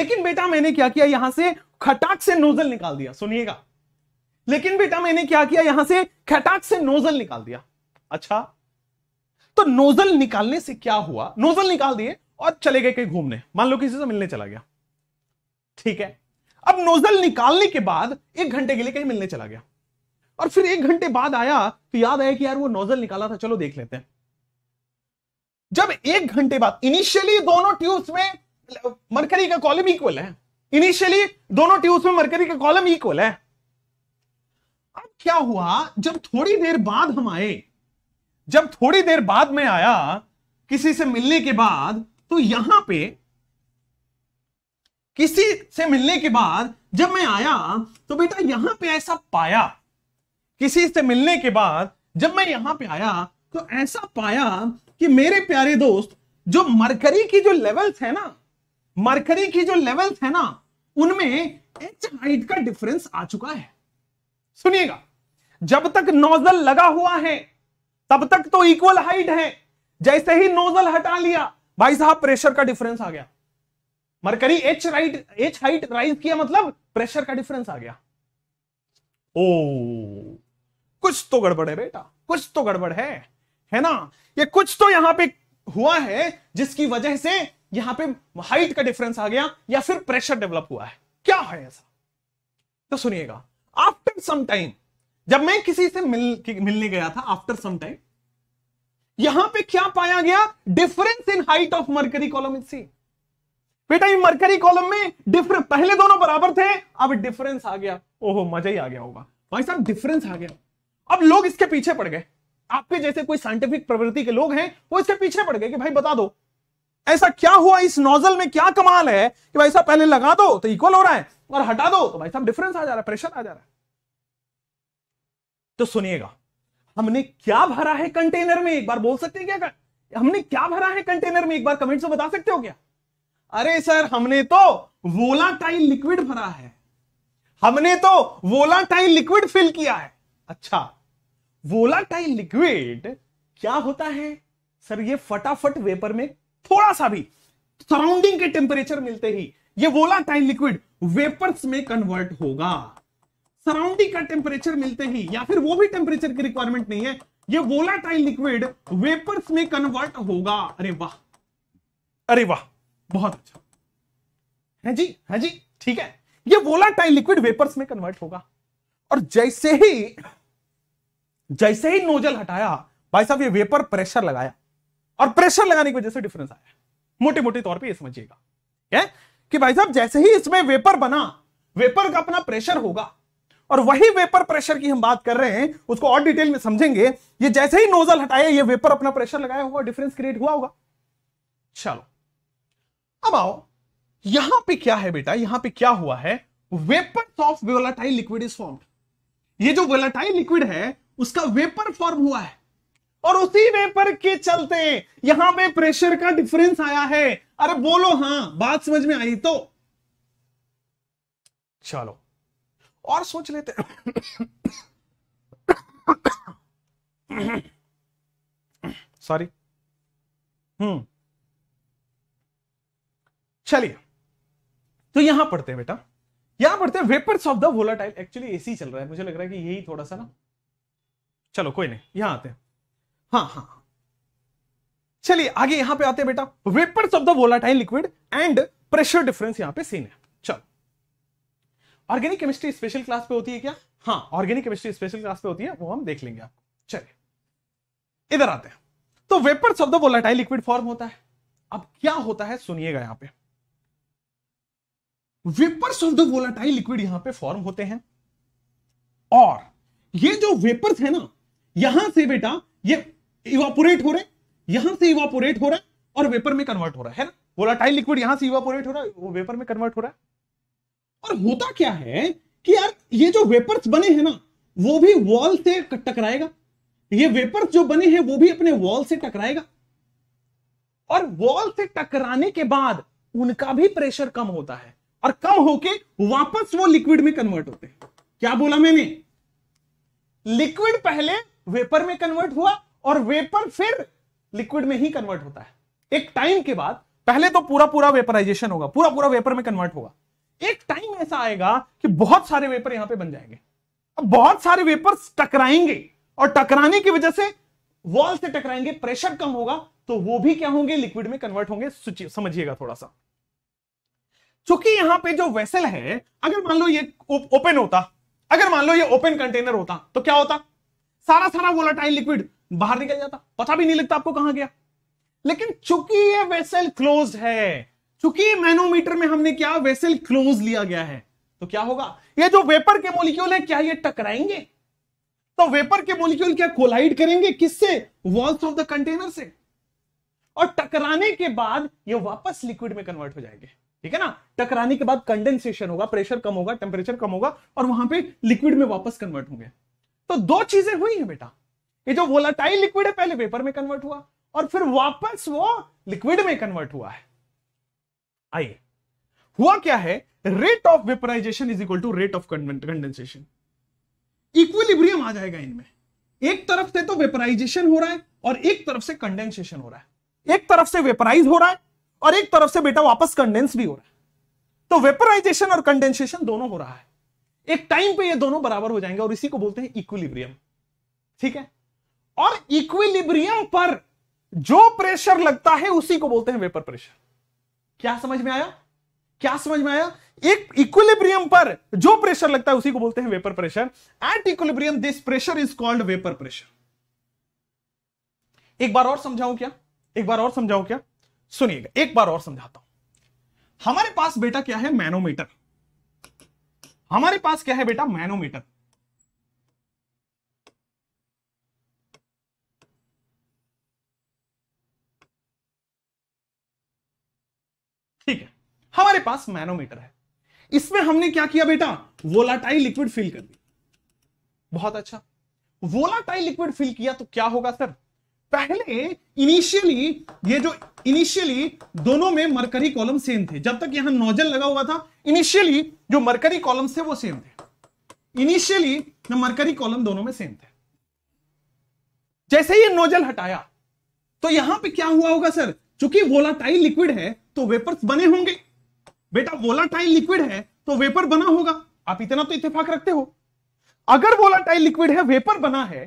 लेकिन बेटा मैंने क्या किया यहां से खटाक से नोजल निकाल दिया सुनिएगा लेकिन बेटा मैंने क्या किया यहां से खटाक से नोजल निकाल दिया अच्छा तो नोजल निकालने से क्या हुआ नोजल निकाल दिए और चले गए कहीं घूमने मान लो किसी से मिलने चला गया ठीक है अब नोजल निकालने के बाद एक घंटे के लिए कहीं मिलने चला गया और फिर एक घंटे बाद आया तो याद आया कि यार वो नोजल निकाला था चलो देख लेते हैं जब एक घंटे बाद इनिशियली दोनों ट्यूब्स में मरकरी का कॉलम इक्वल है इनिशियली दोनों ट्यूब्स में मरकरी का कॉलम इक्वल है अब क्या हुआ जब थोड़ी देर बाद हम आए जब थोड़ी देर बाद में आया किसी से मिलने के बाद तो यहां पे किसी से मिलने के बाद जब मैं आया तो बेटा यहां पे ऐसा पाया किसी से मिलने के बाद जब मैं यहां पे आया तो ऐसा पाया कि मेरे प्यारे दोस्त जो मरकरी की जो लेवल्स है ना मरकरी की जो लेवल्स है ना उनमें एच हाइट का डिफरेंस आ चुका है सुनिएगा जब तक नोजल लगा हुआ है तब तक तो इक्वल हाइट है जैसे ही नोजल हटा लिया भाई साहब प्रेशर का डिफरेंस आ गया mercury H right H height rise किया मतलब प्रेशर का डिफरेंस आ गया ओ कुछ तो गड़बड़ है बेटा कुछ तो गड़बड़ है है ना ये कुछ तो यहां पे हुआ है जिसकी वजह से यहां पे हाइट का डिफरेंस आ गया या फिर प्रेशर डेवलप हुआ है क्या है ऐसा तो सुनिएगा आफ्टर सम टाइम जब मैं किसी से मिल मिलने गया था आफ्टर सम टाइम यहां पे क्या पाया गया difference in height of mercury column in सी बेटा ये मरकरी कॉलम में डिफरेंस पहले दोनों बराबर थे अब डिफरेंस आ गया ओहो मजा ही आ गया होगा भाई साहब डिफरेंस आ गया अब लोग इसके पीछे पड़ गए आपके जैसे कोई साइंटिफिक प्रवृत्ति के लोग हैं वो इसके पीछे पड़ गए कि भाई बता दो ऐसा क्या हुआ इस नोजल में क्या कमाल है कि भाई साहब पहले लगा दो तो इक्वल हो रहा है और हटा दो तो भाई साहब डिफरेंस आ जा रहा है प्रेशर आ जा रहा है तो सुनिएगा हमने क्या भरा है कंटेनर में एक बार बोल सकते हैं क्या हमने क्या भरा है कंटेनर में एक बार कमेंट से बता सकते हो क्या अरे सर हमने तो वोलाटाइल लिक्विड भरा है हमने तो वोलाटाइल लिक्विड फिल किया है अच्छा वोलाटाइल लिक्विड क्या होता है सर ये फटाफट वेपर में थोड़ा सा भी सराउंडिंग के टेम्परेचर मिलते ही ये वोलाटाइल लिक्विड वेपर्स में कन्वर्ट होगा सराउंडिंग का टेम्परेचर मिलते ही या फिर वो भी टेम्परेचर की रिक्वायरमेंट नहीं है ये वोलाटाइल लिक्विड वेपर्स में कन्वर्ट होगा अरे वाह अरे वाह बहुत अच्छा है जी है जी ठीक है ये वोलाटाइल लिक्विड वेपर्स में कन्वर्ट होगा और जैसे ही जैसे ही नोजल हटाया भाई साहब ये वेपर प्रेशर लगाया और प्रेशर लगाने की वजह से डिफरेंस आया मोटे मोटे तौर पे ये समझिएगा क्या कि भाई साहब जैसे ही इसमें वेपर बना वेपर का अपना प्रेशर होगा और वही वेपर प्रेशर की हम बात कर रहे हैं उसको और डिटेल में समझेंगे ये जैसे ही नोजल हटाया ये वेपर अपना प्रेशर लगाया होगा डिफरेंस क्रिएट हुआ होगा चलो अब आओ यहां पे क्या है बेटा यहां पे क्या हुआ है vapour of volatile liquid is form ये जो वेलाटाइल लिक्विड है उसका वेपर फॉर्म हुआ है और उसी वेपर के चलते यहां पे प्रेशर का डिफरेंस आया है अरे बोलो हां बात समझ में आई तो चलो और सोच लेते सॉरी हम्म चलिए तो यहां पढ़ते हैं बेटा यहां पढ़ते हैं vapours of the volatile actually AC चल रहा है मुझे लग रहा है कि यही थोड़ा सा ना चलो कोई नहीं यहां आते हैं हाँ हाँ, हाँ। चलिए आगे यहां पे आते हैं बेटा vapours of the volatile liquid and pressure difference यहां पे सीन है चलो ऑर्गेनिक केमिस्ट्री स्पेशल क्लास पे होती है क्या हाँ ऑर्गेनिक केमिस्ट्री स्पेशल क्लास पे होती है वो हम देख लेंगे आपको चलिए इधर आते हैं तो vapours of the volatile liquid form होता है अब क्या होता है सुनिएगा यहां पर vapours of the volatile liquid यहां पे फॉर्म होते हैं और ये जो वेपर्स है ना यहां से बेटा ये इवापोरेट हो रहे यहां से इवापोरेट हो रहा है और वेपर में कन्वर्ट हो रहा है, ना वोलाटाइल लिक्विड यहां से इवापोरेट हो रहा है वो वेपर में कन्वर्ट हो रहा है और होता क्या है कि यार ये जो वेपर्स बने हैं ना वो भी वॉल से टकराएगा ये वेपर्स जो बने हैं वो भी अपने वॉल से टकराएगा और वॉल से टकराने के बाद उनका भी प्रेशर कम होता है और कम होके वापस वो लिक्विड में कन्वर्ट होते हैं क्या बोला मैंने लिक्विड पहले वेपर में कन्वर्ट हुआ और वेपर फिर लिक्विड में ही कन्वर्ट होता है एक टाइम के बाद पहले तो पूरा पूरा वेपराइजेशन होगा पूरा पूरा वेपर में कन्वर्ट होगा एक टाइम ऐसा आएगा कि बहुत सारे वेपर यहां पे बन जाएंगे अब बहुत सारे वेपर टकराएंगे और टकराने की वजह से वॉल से टकराएंगे प्रेशर कम होगा तो वो भी क्या होंगे लिक्विड में कन्वर्ट होंगे समझिएगा थोड़ा सा चूंकि यहां पे जो वेसल है अगर मान लो ये ओपन होता अगर मान लो ये ओपन कंटेनर होता तो क्या होता सारा सारा वोलाटाइल लिक्विड बाहर निकल जाता पता भी नहीं लगता आपको कहां गया लेकिन चूंकि ये वेसल क्लोज है चूंकि मैनोमीटर में हमने क्या वेसल क्लोज लिया गया है तो क्या होगा ये जो वेपर के मोलिक्यूल है क्या ये टकराएंगे तो वेपर के मोलिक्यूल क्या कोलाइड करेंगे किससे वॉल्स ऑफ द कंटेनर से और टकराने के बाद ये वापस लिक्विड में कन्वर्ट हो जाएंगे ठीक है ना टकराने के बाद कंडेंसेशन होगा प्रेशर कम होगा टेम्परेचर कम होगा और वहां पे लिक्विड में वापस कन्वर्ट होंगे तो दो चीजें हुई है बेटा ये जो वोलाटाइल लिक्विड है पहले पेपर में कन्वर्ट हुआ और फिर वापस वो लिक्विड में कन्वर्ट हुआ है आइए हुआ क्या है rate of vaporisation is equal to rate of condensation equilibrium आ जाएगा इनमें एक तरफ से तो वेपराइजेशन हो रहा है और एक तरफ से कंडेंसेशन हो रहा है एक तरफ से वेपराइज हो रहा है और एक तरफ से बेटा वापस कंडेंस भी हो रहा है तो वेपराइजेशन और कंडेंसेशन दोनों हो रहा है एक टाइम पे ये दोनों बराबर हो जाएंगे और इसी को बोलते हैं इक्विलिब्रियम ठीक है और इक्विलिब्रियम पर जो प्रेशर लगता है उसी को बोलते हैं वेपर प्रेशर क्या समझ में आया क्या समझ में आया एक इक्विलिब्रियम पर जो प्रेशर लगता है उसी को बोलते हैं vapour pressure at equilibrium this pressure is called vapour pressure एक बार और समझाऊं क्या एक बार और समझाऊं क्या सुनिएगा एक बार और समझाता हूं हमारे पास बेटा क्या है मैनोमीटर हमारे पास क्या है बेटा मैनोमीटर ठीक है हमारे पास मैनोमीटर है इसमें हमने क्या किया बेटा वोलाटाइल लिक्विड फिल कर दी बहुत अच्छा वोलाटाइल लिक्विड फिल किया तो क्या होगा सर पहले इनिशियली ये जो इनिशियली दोनों में मरकरी कॉलम सेम थे जब तक यहां नोजल लगा हुआ था इनिशियली जो मरकरी कॉलम थे वो सेम थे इनिशियली मरकरी कॉलम दोनों में सेम थे जैसे ही नोजल हटाया तो यहां पे क्या हुआ होगा सर चूंकि वोलाटाइल लिक्विड है तो वेपर्स बने होंगे बेटा वोलाटाइल लिक्विड है तो वेपर बना होगा आप इतना तो इतफाक रखते हो अगर वोलाटाइल लिक्विड है वेपर बना है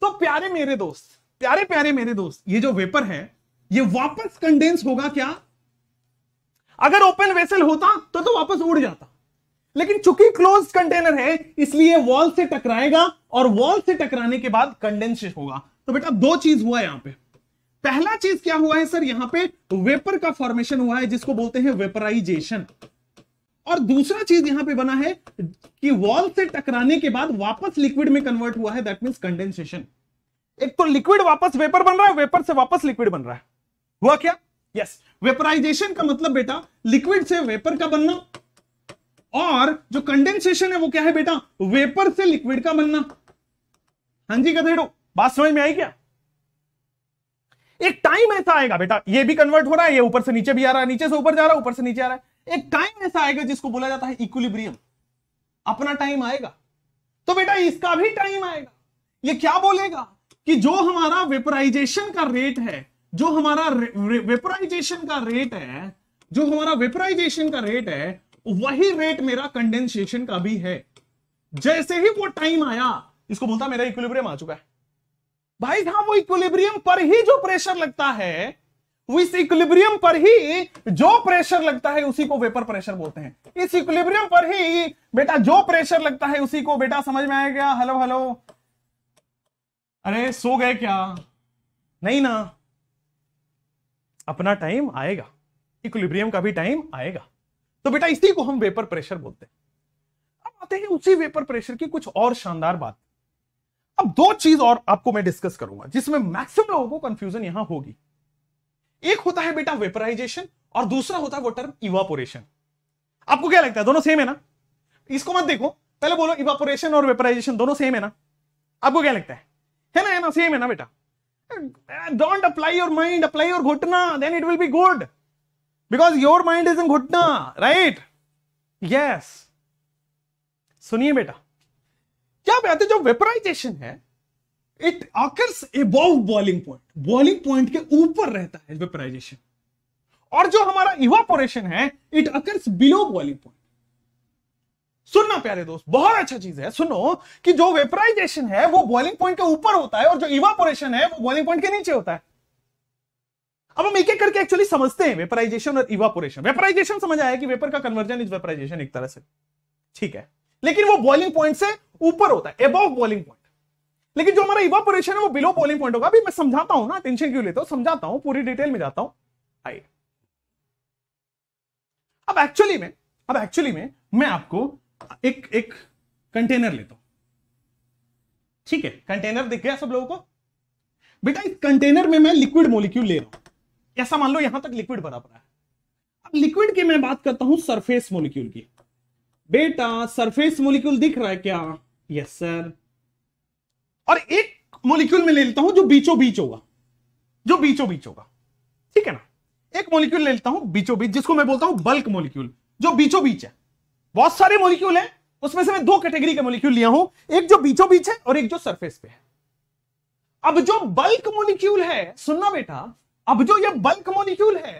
तो प्यारे मेरे दोस्त प्यारे प्यारे मेरे दोस्त ये जो वेपर है ये वापस कंडेंस होगा क्या अगर ओपन वेसल होता तो तो वापस उड़ जाता लेकिन चूंकि क्लोज कंटेनर है इसलिए वॉल से टकराएगा और वॉल से टकराने के बाद कंडेंस होगा तो बेटा दो चीज हुआ यहां पे पहला चीज क्या हुआ है सर यहां पे वेपर का फॉर्मेशन हुआ है जिसको बोलते हैं वेपराइजेशन और दूसरा चीज यहां पे बना है कि वॉल से टकराने के बाद वापस लिक्विड में कन्वर्ट हुआ है दैट मीन कंडेंसेशन एक तो लिक्विड वापस वेपर बन रहा है वेपर से वापस लिक्विड बन रहा है हुआ क्या यस वेपराइजेशन का मतलब बेटा लिक्विड से वेपर का बनना और जो कंडेंसेशन है वो क्या है बेटा वेपर से लिक्विड का बनना हां जी गधेड़ो बात समझ में आई क्या एक टाइम ऐसा आएगा बेटा ये भी कन्वर्ट हो रहा है ये ऊपर से नीचे भी आ रहा है नीचे से ऊपर जा रहा है ऊपर से नीचे आ रहा है एक टाइम ऐसा आएगा जिसको बोला जाता है इक्विलिब्रियम अपना टाइम आएगा तो बेटा इसका भी टाइम आएगा ये क्या बोलेगा कि जो हमारा वेपराइजेशन का रेट है जो हमारा वेपराइजेशन का रेट है जो हमारा वेपराइजेशन का रेट है वही रेट मेरा कंडेंसेशन का भी है जैसे ही वो टाइम आया इसको बोलता मेरा इक्विलिब्रियम आ चुका है भाई साहब वो इक्विलिब्रियम पर ही जो प्रेशर लगता है इस इक्विलिब्रियम पर ही जो प्रेशर लगता है उसी को वेपर प्रेशर बोलते हैं इस इक्विलिब्रियम पर ही बेटा जो प्रेशर लगता है उसी को बेटा समझ में आया गया हेलो हेलो अरे सो गए क्या नहीं ना अपना टाइम आएगा इक्विलिब्रियम का भी टाइम आएगा तो बेटा इसी को हम वेपर प्रेशर बोलते हैं अब आते हैं उसी वेपर प्रेशर की कुछ और शानदार बात अब दो चीज और आपको मैं डिस्कस करूंगा जिसमें मैक्सिमम लोगों को कंफ्यूजन यहां होगी एक होता है बेटा वेपराइजेशन और दूसरा होता है वो टर्म इवापोरेशन आपको क्या लगता है दोनों सेम है ना इसको मत देखो पहले बोलो इवापोरेशन और वेपराइजेशन दोनों सेम है ना आपको क्या लगता है है ना है ना सेम है ना बेटा don't apply your mind apply your घुटना then it will be good because your mind is in घुटना राइट यस सुनिए बेटा क्या बात है जो वेपराइजेशन है it occurs above boiling point boiling point के ऊपर रहता है वेपराइजेशन और जो हमारा इवापोरेशन है it occurs below boiling point सुनना प्यारे दोस्त बहुत अच्छा चीज है सुनो कि जो वेपराइजेशन है वो बॉइलिंग पॉइंट के ऊपर होता है और जो इवापोरेशन है वो बॉइलिंग पॉइंट के नीचे होता है अब हम एक एक करके एक्चुअली समझते हैं वेपराइजेशन और इवापोरेशन वेपराइजेशन समझ आया कि वेपर का कन्वर्जन इज वेपराइजेशन एक तरह से ठीक है लेकिन वो बॉइलिंग पॉइंट से ऊपर होता है अबव बॉइलिंग पॉइंट लेकिन जो हमारा इवापोरेशन है वो बिलो बॉइलिंग पॉइंट होगा अभी मैं समझाता हूं ना टेंशन क्यों लेता हूं समझाता हूं पूरी डिटेल में जाता हूं आइए अब एक्चुअली में अब एक्चुअली में मैं आपको एक एक कंटेनर लेता हूं ठीक है कंटेनर दिख गया सब लोगों को बेटा इस कंटेनर में मैं लिक्विड मोलिक्यूल ले रहा हूं ऐसा मान लो यहां तक लिक्विड बना पड़ा है अब लिक्विड की मैं बात करता हूं सरफेस मोलिक्यूल की बेटा सरफेस मोलिक्यूल दिख रहा है क्या यस सर और एक मोलिक्यूल में ले लेता हूं जो बीचो बीच होगा जो बीचो बीच होगा ठीक है ना एक मोलिक्यूल ले लेता हूं बीचो बीच जिसको मैं बोलता हूं बल्क मोलिक्यूल जो बीचो बीच है बहुत सारे मोलिक्यूल हैं उसमें से मैं दो कैटेगरी के मोलिक्यूल लिया हूं एक जो बीचों बीच है और एक जो सरफेस पे है अब जो बल्क मोलिक्यूल है सुनना बेटा अब जो ये बल्क मोलिक्यूल है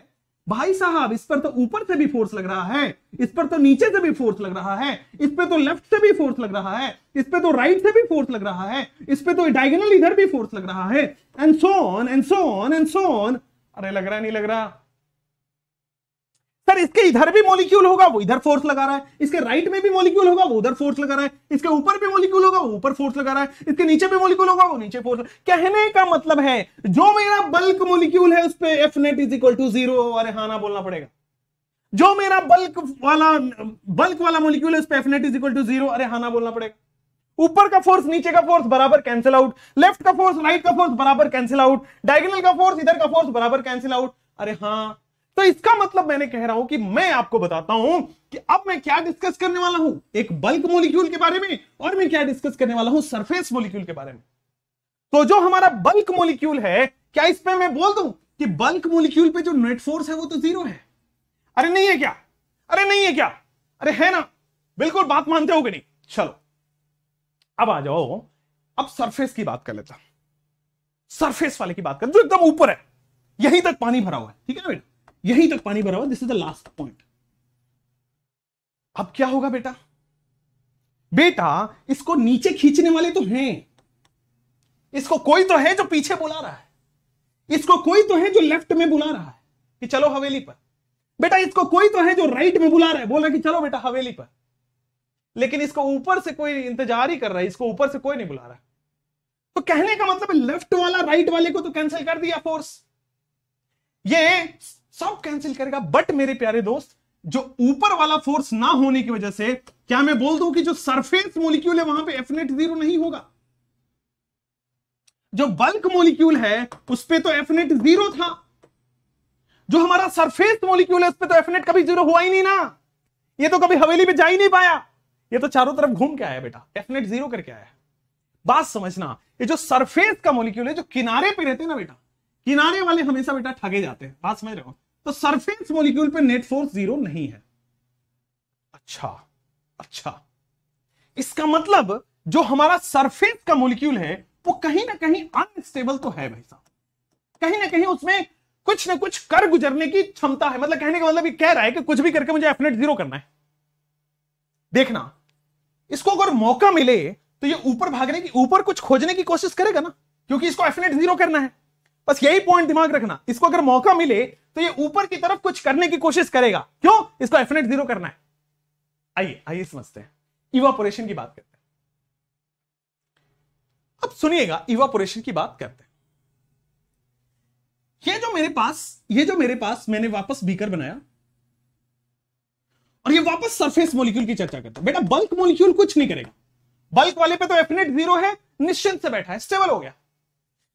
भाई साहब इस पर तो ऊपर से भी फोर्स लग रहा है इस पर तो नीचे से भी फोर्स लग रहा है इस पर तो लेफ्ट से भी फोर्स लग रहा है इस पर तो राइट से भी फोर्स लग रहा है इस पर तो डायगोनल इधर भी फोर्स लग रहा है and so on and so on and so on अरे लग रहा नहीं लग रहा सर इसके इधर भी मॉलिक्यूल होगा वो इधर फोर्स लगा रहा है इसके राइट में भी मॉलिक्यूल होगा वो उधर फोर्स लगा रहा है इसके ऊपर भी मॉलिक्यूल होगा वो ऊपर फोर्स लगा रहा है इसके नीचे भी मॉलिक्यूल होगा वो नीचे फोर्स कहने का मतलब है जो मेरा बल्क मॉलिक्यूल है उस पर F net is equal to zero अरे हाना बोलना पड़ेगा जो मेरा बल्क वाला बल्क वाला मॉलिक्यूल है उस पर F net is equal to zero अरे हाना बोलना पड़ेगा ऊपर का फोर्स नीचे का फोर्स बराबर कैंसिल आउट लेफ्ट का फोर्स राइट का फोर्स बराबर कैंसिल आउट डायगोनल का फोर्स इधर का फोर्स बराबर कैंसिल आउट अरे हाँ तो इसका मतलब मैंने कह रहा हूं कि मैं आपको बताता हूं कि अब मैं क्या डिस्कस करने वाला हूं एक बल्क मोलिक्यूल के बारे में और मैं क्या डिस्कस करने वाला हूं सरफेस मोलिक्यूल के बारे में तो जो हमारा बल्क मोलिक्यूल है क्या इस पर मैं बोल दूं कि बल्क मोलिक्यूल पे जो नेट फोर्स है वो तो जीरो है अरे नहीं है क्या अरे नहीं है क्या अरे है ना बिल्कुल बात मानते हो कि नहीं चलो अब आ जाओ अब सरफेस की बात कर लेता सरफेस वाले की बात कर जो एकदम ऊपर है यहीं तक पानी भरा हुआ है ठीक है ना बेटा यही तक पानी भरा हुआ this is the last point अब क्या होगा बेटा बेटा इसको नीचे खींचने वाले तो हैं इसको कोई तो है जो पीछे बुला रहा है इसको कोई तो है जो लेफ्ट में बुला रहा है कि चलो हवेली पर बेटा इसको कोई तो है जो राइट में बुला रहा है बोला कि चलो बेटा हवेली पर लेकिन इसको ऊपर से कोई इंतजार ही कर रहा है इसको ऊपर से कोई नहीं बुला रहा तो कहने का मतलब लेफ्ट वाला राइट वाले को तो कैंसिल कर दिया फोर्स ये सब कैंसिल करेगा बट मेरे प्यारे दोस्त जो ऊपर वाला फोर्स ना होने की वजह से क्या मैं बोल दूं कि जो सरफेस मोलिक्यूल है वहां पे एफनेट जीरो नहीं होगा जो बल्क मोलिक्यूल है उस पर तो एफनेट जीरो था जो हमारा सरफेस मोलिक्यूल है उस पर तो एफनेट कभी जीरो हुआ ही नहीं ना ये तो कभी हवेली में जा ही नहीं पाया ये तो चारों तरफ घूम के आया बेटा एफनेट जीरो करके आया बात समझना ये जो सरफेस का मोलिक्यूल है जो किनारे पे रहते हैं ना बेटा किनारे वाले हमेशा बेटा ठगे जाते हैं बात समझ रहे हो तो सरफेस मोलिक्यूल पे नेट फोर्स जीरो नहीं है अच्छा अच्छा इसका मतलब जो हमारा सरफेस का मोलिक्यूल है वो कहीं ना कहीं अनस्टेबल तो है भाई साहब कहीं ना कहीं उसमें कुछ ना कुछ कर गुजरने की क्षमता है मतलब कहने का मतलब ये कह रहा है कि कुछ भी करके मुझे एफनेट जीरो करना है देखना इसको अगर मौका मिले तो ये ऊपर भागने की ऊपर कुछ खोजने की कोशिश करेगा ना क्योंकि इसको एफनेट जीरो करना है बस यही पॉइंट दिमाग रखना इसको अगर मौका मिले तो ये ऊपर की तरफ कुछ करने की कोशिश करेगा क्यों इसको एफिनेट जीरो करना है आइए आइए समझते हैं इवापोरेशन की बात करते हैं अब सुनिएगा इवापोरेशन की बात करते हैं ये जो मेरे पास ये जो मेरे पास मैंने वापस बीकर बनाया और ये वापस सरफेस मोलिक्यूल की चर्चा करता है बेटा बल्क मोलिक्यूल कुछ नहीं करेगा बल्क वाले पे तो एफिनेट जीरो है निश्चिंत से बैठा है स्टेबल हो गया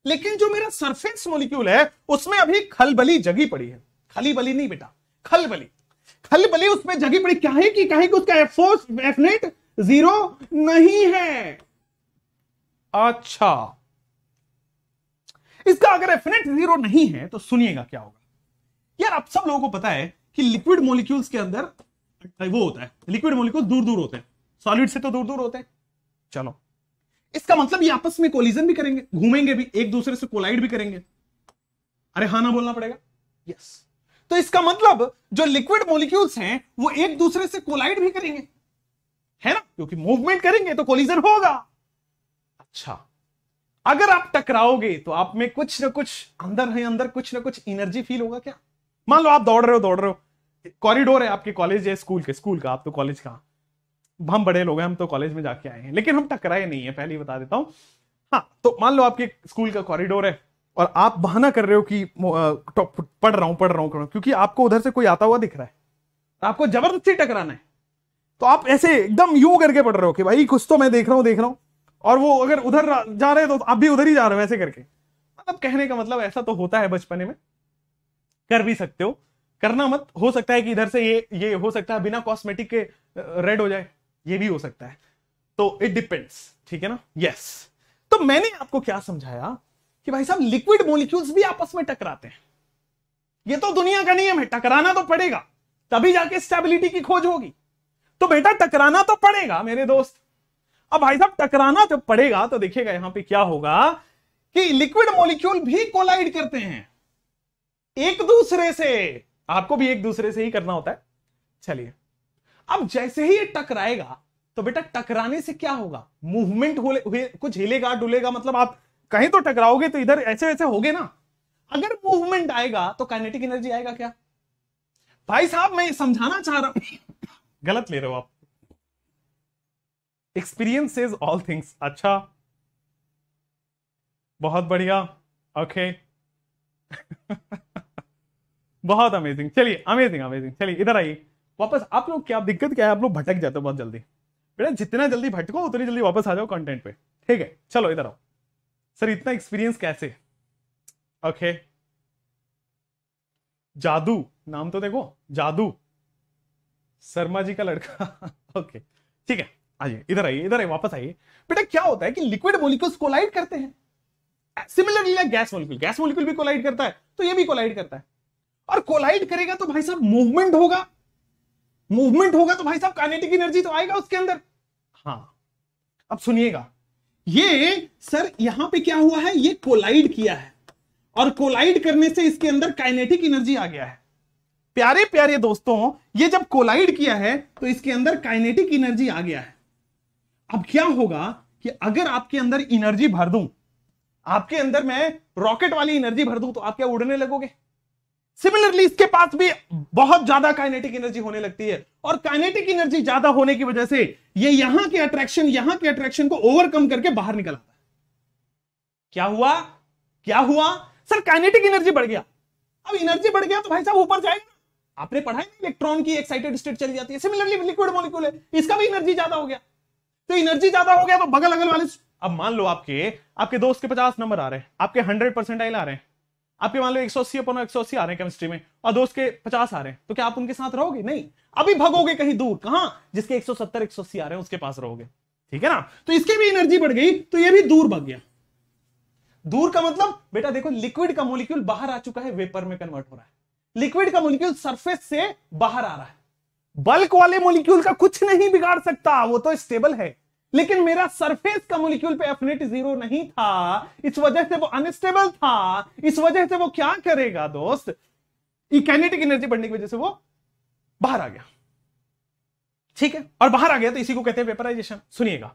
लेकिन जो मेरा सरफेस मोलिक्यूल है उसमें अभी खलबली जगी पड़ी है खली बली नहीं बेटा खलबली खलबली उसमें जगी पड़ी क्या है कि क्या है कि उसका एफोर्स एफनेट जीरो नहीं है अच्छा इसका अगर एफिनेट जीरो नहीं है तो सुनिएगा क्या होगा यार आप सब लोगों को पता है कि लिक्विड मोलिक्यूल्स के अंदर वो होता है लिक्विड मोलिक्यूल दूर दूर होते हैं सॉलिड से तो दूर दूर होते हैं चलो इसका मतलब ये आपस में कोलिजन भी करेंगे घूमेंगे भी एक दूसरे से कोलाइड भी करेंगे अरे हा ना बोलना पड़ेगा यस तो इसका मतलब जो लिक्विड मोलिक्यूल्स हैं वो एक दूसरे से कोलाइड भी करेंगे है ना क्योंकि मूवमेंट करेंगे तो कोलिजन होगा अच्छा अगर आप टकराओगे तो आप में कुछ ना कुछ अंदर है अंदर कुछ ना कुछ एनर्जी फील होगा क्या मान लो आप दौड़ रहे हो दौड़ रहे हो कॉरिडोर है आपके कॉलेज या स्कूल के स्कूल का आप तो कॉलेज कहा हम बड़े लोग हैं हम तो कॉलेज में जाके आए हैं लेकिन हम टकराए नहीं है पहले ही बता देता हूँ हाँ तो मान लो आपके स्कूल का कॉरिडोर है और आप बहाना कर रहे हो कि पढ़ रहा हूँ पढ़ रहा हूँ क्योंकि आपको उधर से कोई आता हुआ दिख रहा है आपको जबरदस्ती टकराना है तो आप ऐसे एकदम यू करके पढ़ रहे हो कि भाई कुछ तो मैं देख रहा हूँ देख रहा हूँ और वो अगर उधर जा रहे हो तो आप भी उधर ही जा रहे हो ऐसे करके मतलब कहने का मतलब ऐसा तो होता है बचपने में कर भी सकते हो करना मत हो सकता है कि इधर से ये ये हो सकता है बिना कॉस्मेटिक के रेड हो जाए ये भी हो सकता है तो इट डिपेंड्स ठीक है ना यस तो मैंने आपको क्या समझाया कि भाई साहब लिक्विड मोलिक्यूल्स भी आपस में टकराते हैं ये तो दुनिया का नियम है टकराना तो पड़ेगा तभी जाके स्टेबिलिटी की खोज होगी तो बेटा टकराना तो पड़ेगा मेरे दोस्त अब भाई साहब टकराना जब पड़ेगा तो देखिएगा यहां पे क्या होगा कि लिक्विड मोलिक्यूल भी कोलाइड करते हैं एक दूसरे से आपको भी एक दूसरे से ही करना होता है चलिए अब जैसे ही ये टकराएगा तो बेटा टकराने से क्या होगा मूवमेंट हो, कुछ हिलेगा डुलेगा मतलब आप कहीं तो टकराओगे तो इधर ऐसे वैसे हो ना अगर मूवमेंट आएगा तो काइनेटिक एनर्जी आएगा क्या भाई साहब मैं समझाना चाह रहा हूं गलत ले रहे हो आप एक्सपीरियंस इज ऑल थिंग्स अच्छा बहुत बढ़िया ओके बहुत अमेजिंग चलिए अमेजिंग अमेजिंग चलिए इधर आइए वापस आप लोग क्या दिक्कत क्या है आप लोग भटक जाते हो बहुत जल्दी बेटा जितना जल्दी भटको उतनी जल्दी वापस आ जाओ कंटेंट पे ठीक है चलो इधर आओ सर इतना एक्सपीरियंस कैसे ओके जादू नाम तो देखो जादू शर्मा जी का लड़का ओके ठीक है आइए इधर आइए इधर आइए वापस आइए बेटा क्या होता है कि लिक्विड मोलिक्यूल्स कोलाइड करते हैं similarly like gas molecule gas molecule भी कोलाइड करता है तो ये भी कोलाइड करता है और कोलाइड करेगा तो भाई साहब मूवमेंट होगा मूवमेंट होगा तो भाई साहब काइनेटिक एनर्जी तो आएगा उसके अंदर हाँ अब सुनिएगा ये सर यहां पे क्या हुआ है ये कोलाइड किया है और कोलाइड करने से इसके अंदर काइनेटिक एनर्जी आ गया है प्यारे प्यारे दोस्तों ये जब कोलाइड किया है तो इसके अंदर काइनेटिक एनर्जी आ गया है अब क्या होगा कि अगर आपके अंदर एनर्जी भर दूं आपके अंदर मैं रॉकेट वाली एनर्जी भर दूं तो आप क्या उड़ने लगोगे सिमिलरली इसके पास भी बहुत ज्यादा काइनेटिक एनर्जी होने लगती है और काइनेटिक एनर्जी ज्यादा होने की वजह से ये यहां के अट्रैक्शन यहां के अट्रैक्शन को ओवरकम करके बाहर निकल आता है क्या हुआ क्या हुआ सर काइनेटिक एनर्जी बढ़ गया अब एनर्जी बढ़ गया तो भाई साहब ऊपर जाएगा आपने पढ़ाई नहीं इलेक्ट्रॉन की एक्साइटेड स्टेट चली जाती है सिमिलरली लिक्विड मॉलिक्यूल है इसका भी एनर्जी ज्यादा हो गया तो एनर्जी ज्यादा हो गया तो बगल अगल वाले अब मान लो आपके आपके दोस्त के पचास नंबर आ रहे हैं आपके हंड्रेड परसेंटाइल आ रहे हैं आपके मान लो एक सौ अस्सी अपन एक सौ अस्सी आ रहे हैं केमिस्ट्री में और दोस्त के पचास आ रहे हैं तो क्या आप उनके साथ रहोगे नहीं अभी भगोगे कहीं दूर कहा जिसके एक सौ सत्तर एक सौ अस्सी आ रहे हैं उसके पास रहोगे ठीक है ना तो इसकी भी एनर्जी बढ़ गई तो ये भी दूर भग गया दूर का मतलब बेटा देखो लिक्विड का मोलिक्यूल बाहर आ चुका है वेपर में कन्वर्ट हो रहा है लिक्विड का मोलिक्यूल सरफेस से बाहर आ रहा है बल्क वाले मोलिक्यूल का कुछ नहीं बिगाड़ सकता वो तो स्टेबल है लेकिन मेरा सरफेस का मोलिक्यूल पे एफिनिटी जीरो नहीं था इस वजह से वो अनस्टेबल था इस वजह से वो क्या करेगा दोस्त इकैनेटिक एनर्जी बढ़ने की वजह से वो बाहर आ गया ठीक है और बाहर आ गया तो इसी को कहते हैं वेपराइजेशन सुनिएगा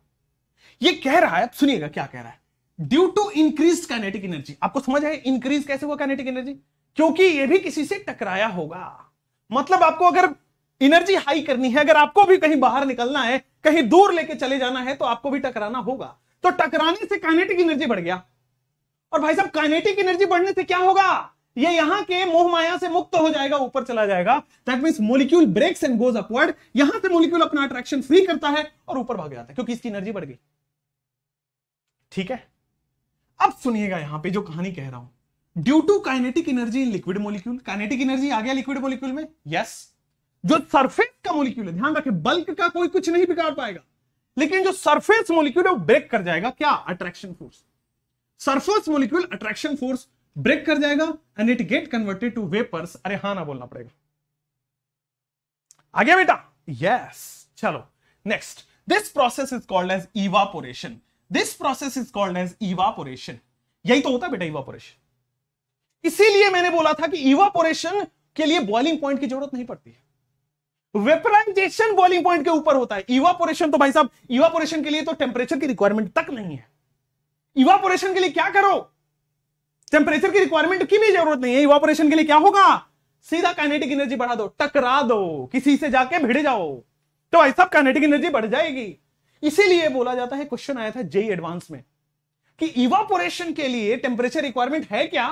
ये कह रहा है सुनिएगा क्या कह रहा है due to increase kinetic energy आपको समझ आए इंक्रीज कैसे हुआ कैनेटिक एनर्जी क्योंकि ये भी किसी से टकराया होगा मतलब आपको अगर एनर्जी हाई करनी है अगर आपको भी कहीं बाहर निकलना है कहीं दूर लेके चले जाना है तो आपको भी टकराना होगा तो टकराने से काइनेटिक एनर्जी बढ़ गया और भाई साहब काइनेटिक एनर्जी बढ़ने से क्या होगा ये यहां के मोह माया से मुक्त हो जाएगा ऊपर चला जाएगा that mean molecule breaks and goes upward यहां से मोलिक्यूल अपना अट्रैक्शन फ्री करता है और ऊपर भाग जाता है क्योंकि इसकी एनर्जी बढ़ गई ठीक है अब सुनिएगा यहां पे जो कहानी कह रहा हूं due to kinetic energy in liquid molecule kinetic energy आ गया लिक्विड मोलिक्यूल में यस yes. जो सरफेस का मोलिक्यूल है ध्यान रखें बल्क का कोई कुछ नहीं बिगाड़ पाएगा लेकिन जो सरफेस मोलिक्यूल है वो ब्रेक कर जाएगा क्या attraction force surface molecule attraction force break कर जाएगा and it get converted to vapours अरे हाँ ना बोलना पड़ेगा आगे बेटा यस चलो next this process is called as evaporation this process is called as evaporation यही तो होता है बेटा इवापोरेशन इसीलिए मैंने बोला था कि इवापोरेशन के लिए बॉइलिंग पॉइंट की जरूरत नहीं पड़ती है वेपराइजेशन बॉइलिंग पॉइंट के ऊपर होता है इवापोरेशन तो भाई साहब इवापोरेशन के लिए तो टेम्परेचर की रिक्वायरमेंट तक नहीं है इवापोरेशन के लिए क्या करो टेम्परेचर की रिक्वायरमेंट की भी जरूरत नहीं है इवापोरेशन के लिए क्या होगा सीधा काइनेटिक एनर्जी बढ़ा दो टकरा दो किसी से जाके भिड़ जाओ तो भाई साहब काइनेटिक एनर्जी बढ़ जाएगी इसीलिए बोला जाता है क्वेश्चन आया था जेई एडवांस में कि इवापोरेशन के लिए टेम्परेचर रिक्वायरमेंट है क्या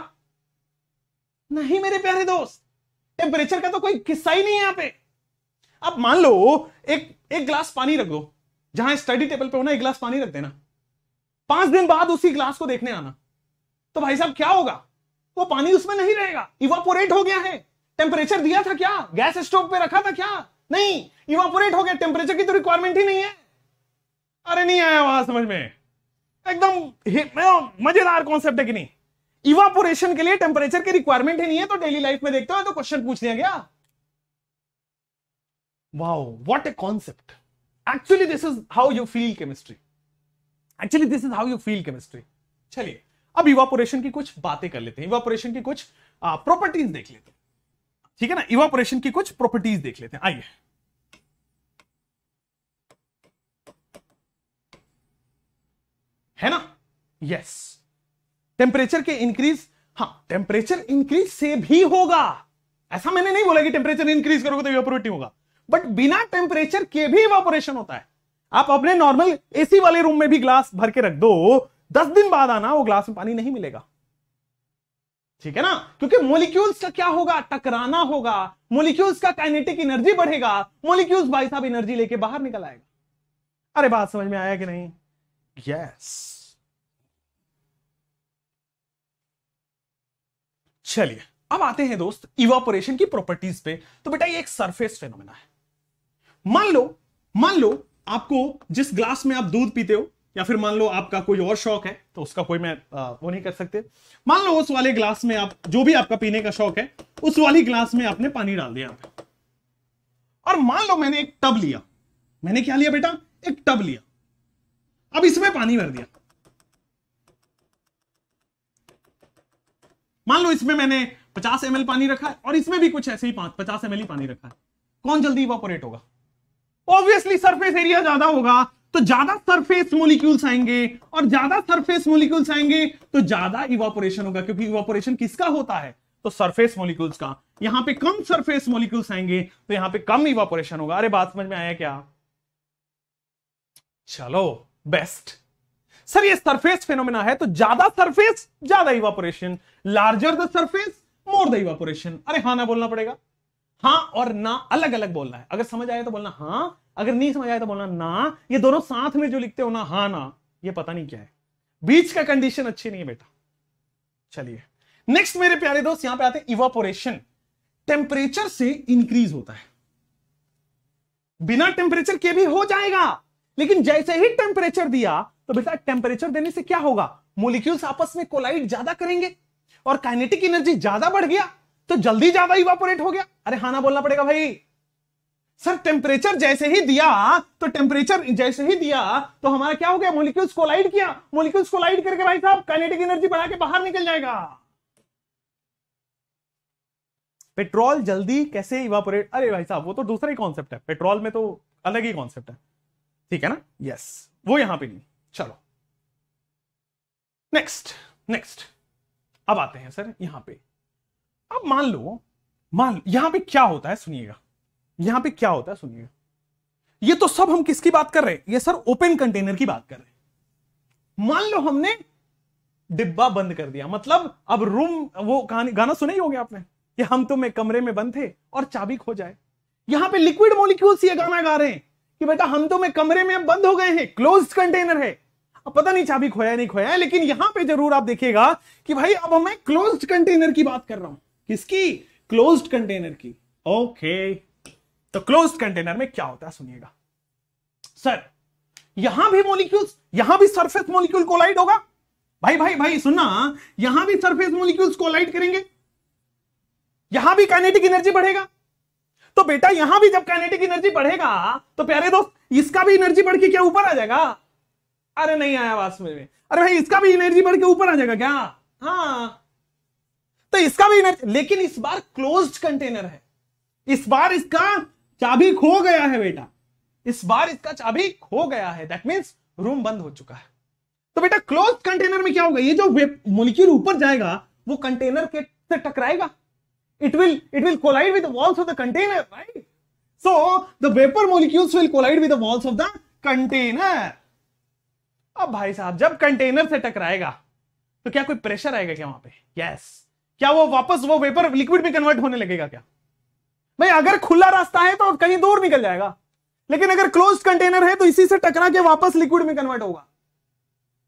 नहीं मेरे प्यारे दोस्त टेम्परेचर का तो कोई किस्सा ही नहीं है यहां पे अब मान लो एक एक ग्लास पानी रख दो जहां स्टडी टेबल पे होना एक ग्लास पानी रख देना पांच दिन बाद उसी ग्लास को देखने आना तो भाई साहब क्या होगा वो पानी उसमें नहीं रहेगा इवापोरेट हो गया है टेम्परेचर दिया था क्या गैस स्टोव पे रखा था क्या नहीं इवापोरेट हो गया टेम्परेचर की तो रिक्वायरमेंट ही नहीं है अरे नहीं आया वहां समझ में एकदम मजेदार कॉन्सेप्ट है कि नहीं इवापोरेशन के लिए टेम्परेचर की रिक्वायरमेंट ही नहीं है तो डेली लाइफ में देखते हो तो क्वेश्चन पूछ लिया गया Wow, what a concept. Actually, this is how you feel chemistry. Actually, this is how you feel chemistry. चलिए अब इवापोरेशन की कुछ बातें कर लेते हैं इवापोरेशन की कुछ प्रॉपर्टीज देख लेते हैं ठीक है ना इवापोरेशन की कुछ प्रॉपर्टीज देख लेते हैं आइए है ना यस टेम्परेचर के इंक्रीज हाँ टेम्परेचर इंक्रीज से भी होगा ऐसा मैंने नहीं बोला कि टेम्परेचर इंक्रीज करोगे तो इवापोरेटिव होगा बट बिना टेम्परेचर के भी इवापोरेशन होता है आप अपने नॉर्मल एसी वाले रूम में भी ग्लास भर के रख दो दस दिन बाद आना वो ग्लास में पानी नहीं मिलेगा ठीक है ना क्योंकि मोलिक्यूल्स का क्या होगा टकराना होगा मोलिक्यूल्स का काइनेटिक एनर्जी बढ़ेगा मोलिक्यूल्स भाई साहब एनर्जी लेके बाहर निकल आएगा अरे बात समझ में आया कि नहीं यस चलिए अब आते हैं दोस्त इवापोरेशन की प्रॉपर्टीज पे तो बेटा ये एक सरफेस फेनोमेना है मान लो मान लो आपको जिस ग्लास में आप दूध पीते हो या फिर मान लो आपका कोई और शौक है तो उसका कोई मैं आ, वो नहीं कर सकते मान लो उस वाले ग्लास में आप जो भी आपका पीने का शौक है उस वाली ग्लास में आपने पानी डाल दिया पे और मान लो मैंने एक टब लिया मैंने क्या लिया बेटा एक टब लिया अब इसमें पानी भर दिया मान लो इसमें मैंने 50 एम पानी रखा है और इसमें भी कुछ ऐसे ही पांच पचास एम ही पानी रखा है कौन जल्दी इवापोरेट होगा ऑब्वियसली सरफेस एरिया ज्यादा होगा तो ज्यादा सरफेस मोलिक्यूल्स आएंगे और ज्यादा सरफेस मोलिक्यूल्स आएंगे तो ज्यादा इवापोरेशन होगा क्योंकि इवापोरेशन किसका होता है तो सरफेस मोलिक्यूल्स का यहां पे कम सरफेस मोलिक्यूल्स आएंगे तो यहां पे कम इवापोरेशन होगा अरे बात समझ में आया क्या चलो बेस्ट सर ये सरफेस फेनोमेना है तो ज्यादा सरफेस ज्यादा evaporation larger the surface more the evaporation अरे हाँ ना बोलना पड़ेगा हाँ और ना अलग अलग बोलना है अगर समझ आए तो बोलना हाँ अगर नहीं समझ आया तो बोलना ना ये दोनों साथ में जो लिखते हो ना हा ना ये पता नहीं क्या है बीच का कंडीशन अच्छी नहीं है बेटा चलिए नेक्स्ट मेरे प्यारे दोस्त यहां पे आते हैं इवापोरेशन टेम्परेचर से इंक्रीज होता है बिना टेम्परेचर के भी हो जाएगा लेकिन जैसे ही टेम्परेचर दिया तो बेटा टेम्परेचर देने से क्या होगा मोलिक्यूल्स आपस में कोलाइड ज्यादा करेंगे और काइनेटिक एनर्जी ज्यादा बढ़ गया तो जल्दी ज्यादा इवापोरेट हो गया अरे हाना बोलना पड़ेगा भाई सर टेम्परेचर जैसे ही दिया तो टेम्परेचर जैसे ही दिया तो हमारा क्या हो गया मोलिक्यूल्स कोलाइड किया मोलिक्यूल्स कोलाइड करके भाई साहब काइनेटिक एनर्जी बढ़ा के बाहर निकल जाएगा पेट्रोल जल्दी कैसे इवापोरेट अरे भाई साहब वो तो दूसरा ही कॉन्सेप्ट है पेट्रोल में तो अलग ही कॉन्सेप्ट है ठीक है ना यस वो यहां पे नहीं चलो नेक्स्ट नेक्स्ट अब आते हैं सर यहां पे अब मान लो मान यहां पे क्या होता है सुनिएगा यहां पे क्या होता है सुनिए ये तो सब हम किसकी बात कर रहे हैं ये सर ओपन कंटेनर की बात कर रहे हैं मान लो हमने डिब्बा बंद कर दिया मतलब अब रूम वो कहानी गाना सुना ही हो गया आपने कि हम तो मैं कमरे में बंद थे और चाबी खो जाए यहां पे लिक्विड मोलिक्यूल्स ये गाना गा रहे हैं कि बेटा हम तो मैं कमरे में बंद हो गए हैं क्लोज कंटेनर है अब पता नहीं चाबी खोया नहीं खोया है लेकिन यहां पे जरूर आप देखिएगा कि भाई अब मैं क्लोज कंटेनर की बात कर रहा हूं किसकी क्लोज कंटेनर की ओके okay. तो क्लोज कंटेनर में क्या होता है सुनिएगा सर यहां भी मोलिक्यूल्स यहां भी सरफेस मोलिक्यूल कोलाइड होगा भाई भाई भाई सुनना यहां भी सरफेस मोलिक्यूल्स कोलाइड करेंगे यहां भी काइनेटिक एनर्जी बढ़ेगा तो बेटा यहां भी जब काइनेटिक एनर्जी बढ़ेगा तो प्यारे दोस्त इसका भी एनर्जी बढ़ के क्या ऊपर आ जाएगा अरे नहीं आया वास्तव में अरे भाई इसका भी एनर्जी बढ़ के ऊपर आ जाएगा क्या हाँ तो इसका भी एनर्जी लेकिन इस बार क्लोज्ड कंटेनर है इस बार इसका चाबी खो गया है बेटा इस बार इसका चाबी खो गया है दैट मीन्स रूम बंद हो चुका है तो बेटा क्लोज कंटेनर में क्या होगा ये जो मोलिक्यूल ऊपर जाएगा वो कंटेनर के से टकराएगा it will it will collide with the walls of the container right so the vapor molecules will collide with the walls of the container अब भाई साहब जब कंटेनर से टकराएगा तो क्या कोई प्रेशर आएगा क्या वहां पे यस yes. क्या वो वापस वो वेपर लिक्विड में कन्वर्ट होने लगेगा क्या भाई अगर खुला रास्ता है तो कहीं दूर निकल जाएगा लेकिन अगर क्लोज कंटेनर है तो इसी से टकरा के वापस लिक्विड में कन्वर्ट होगा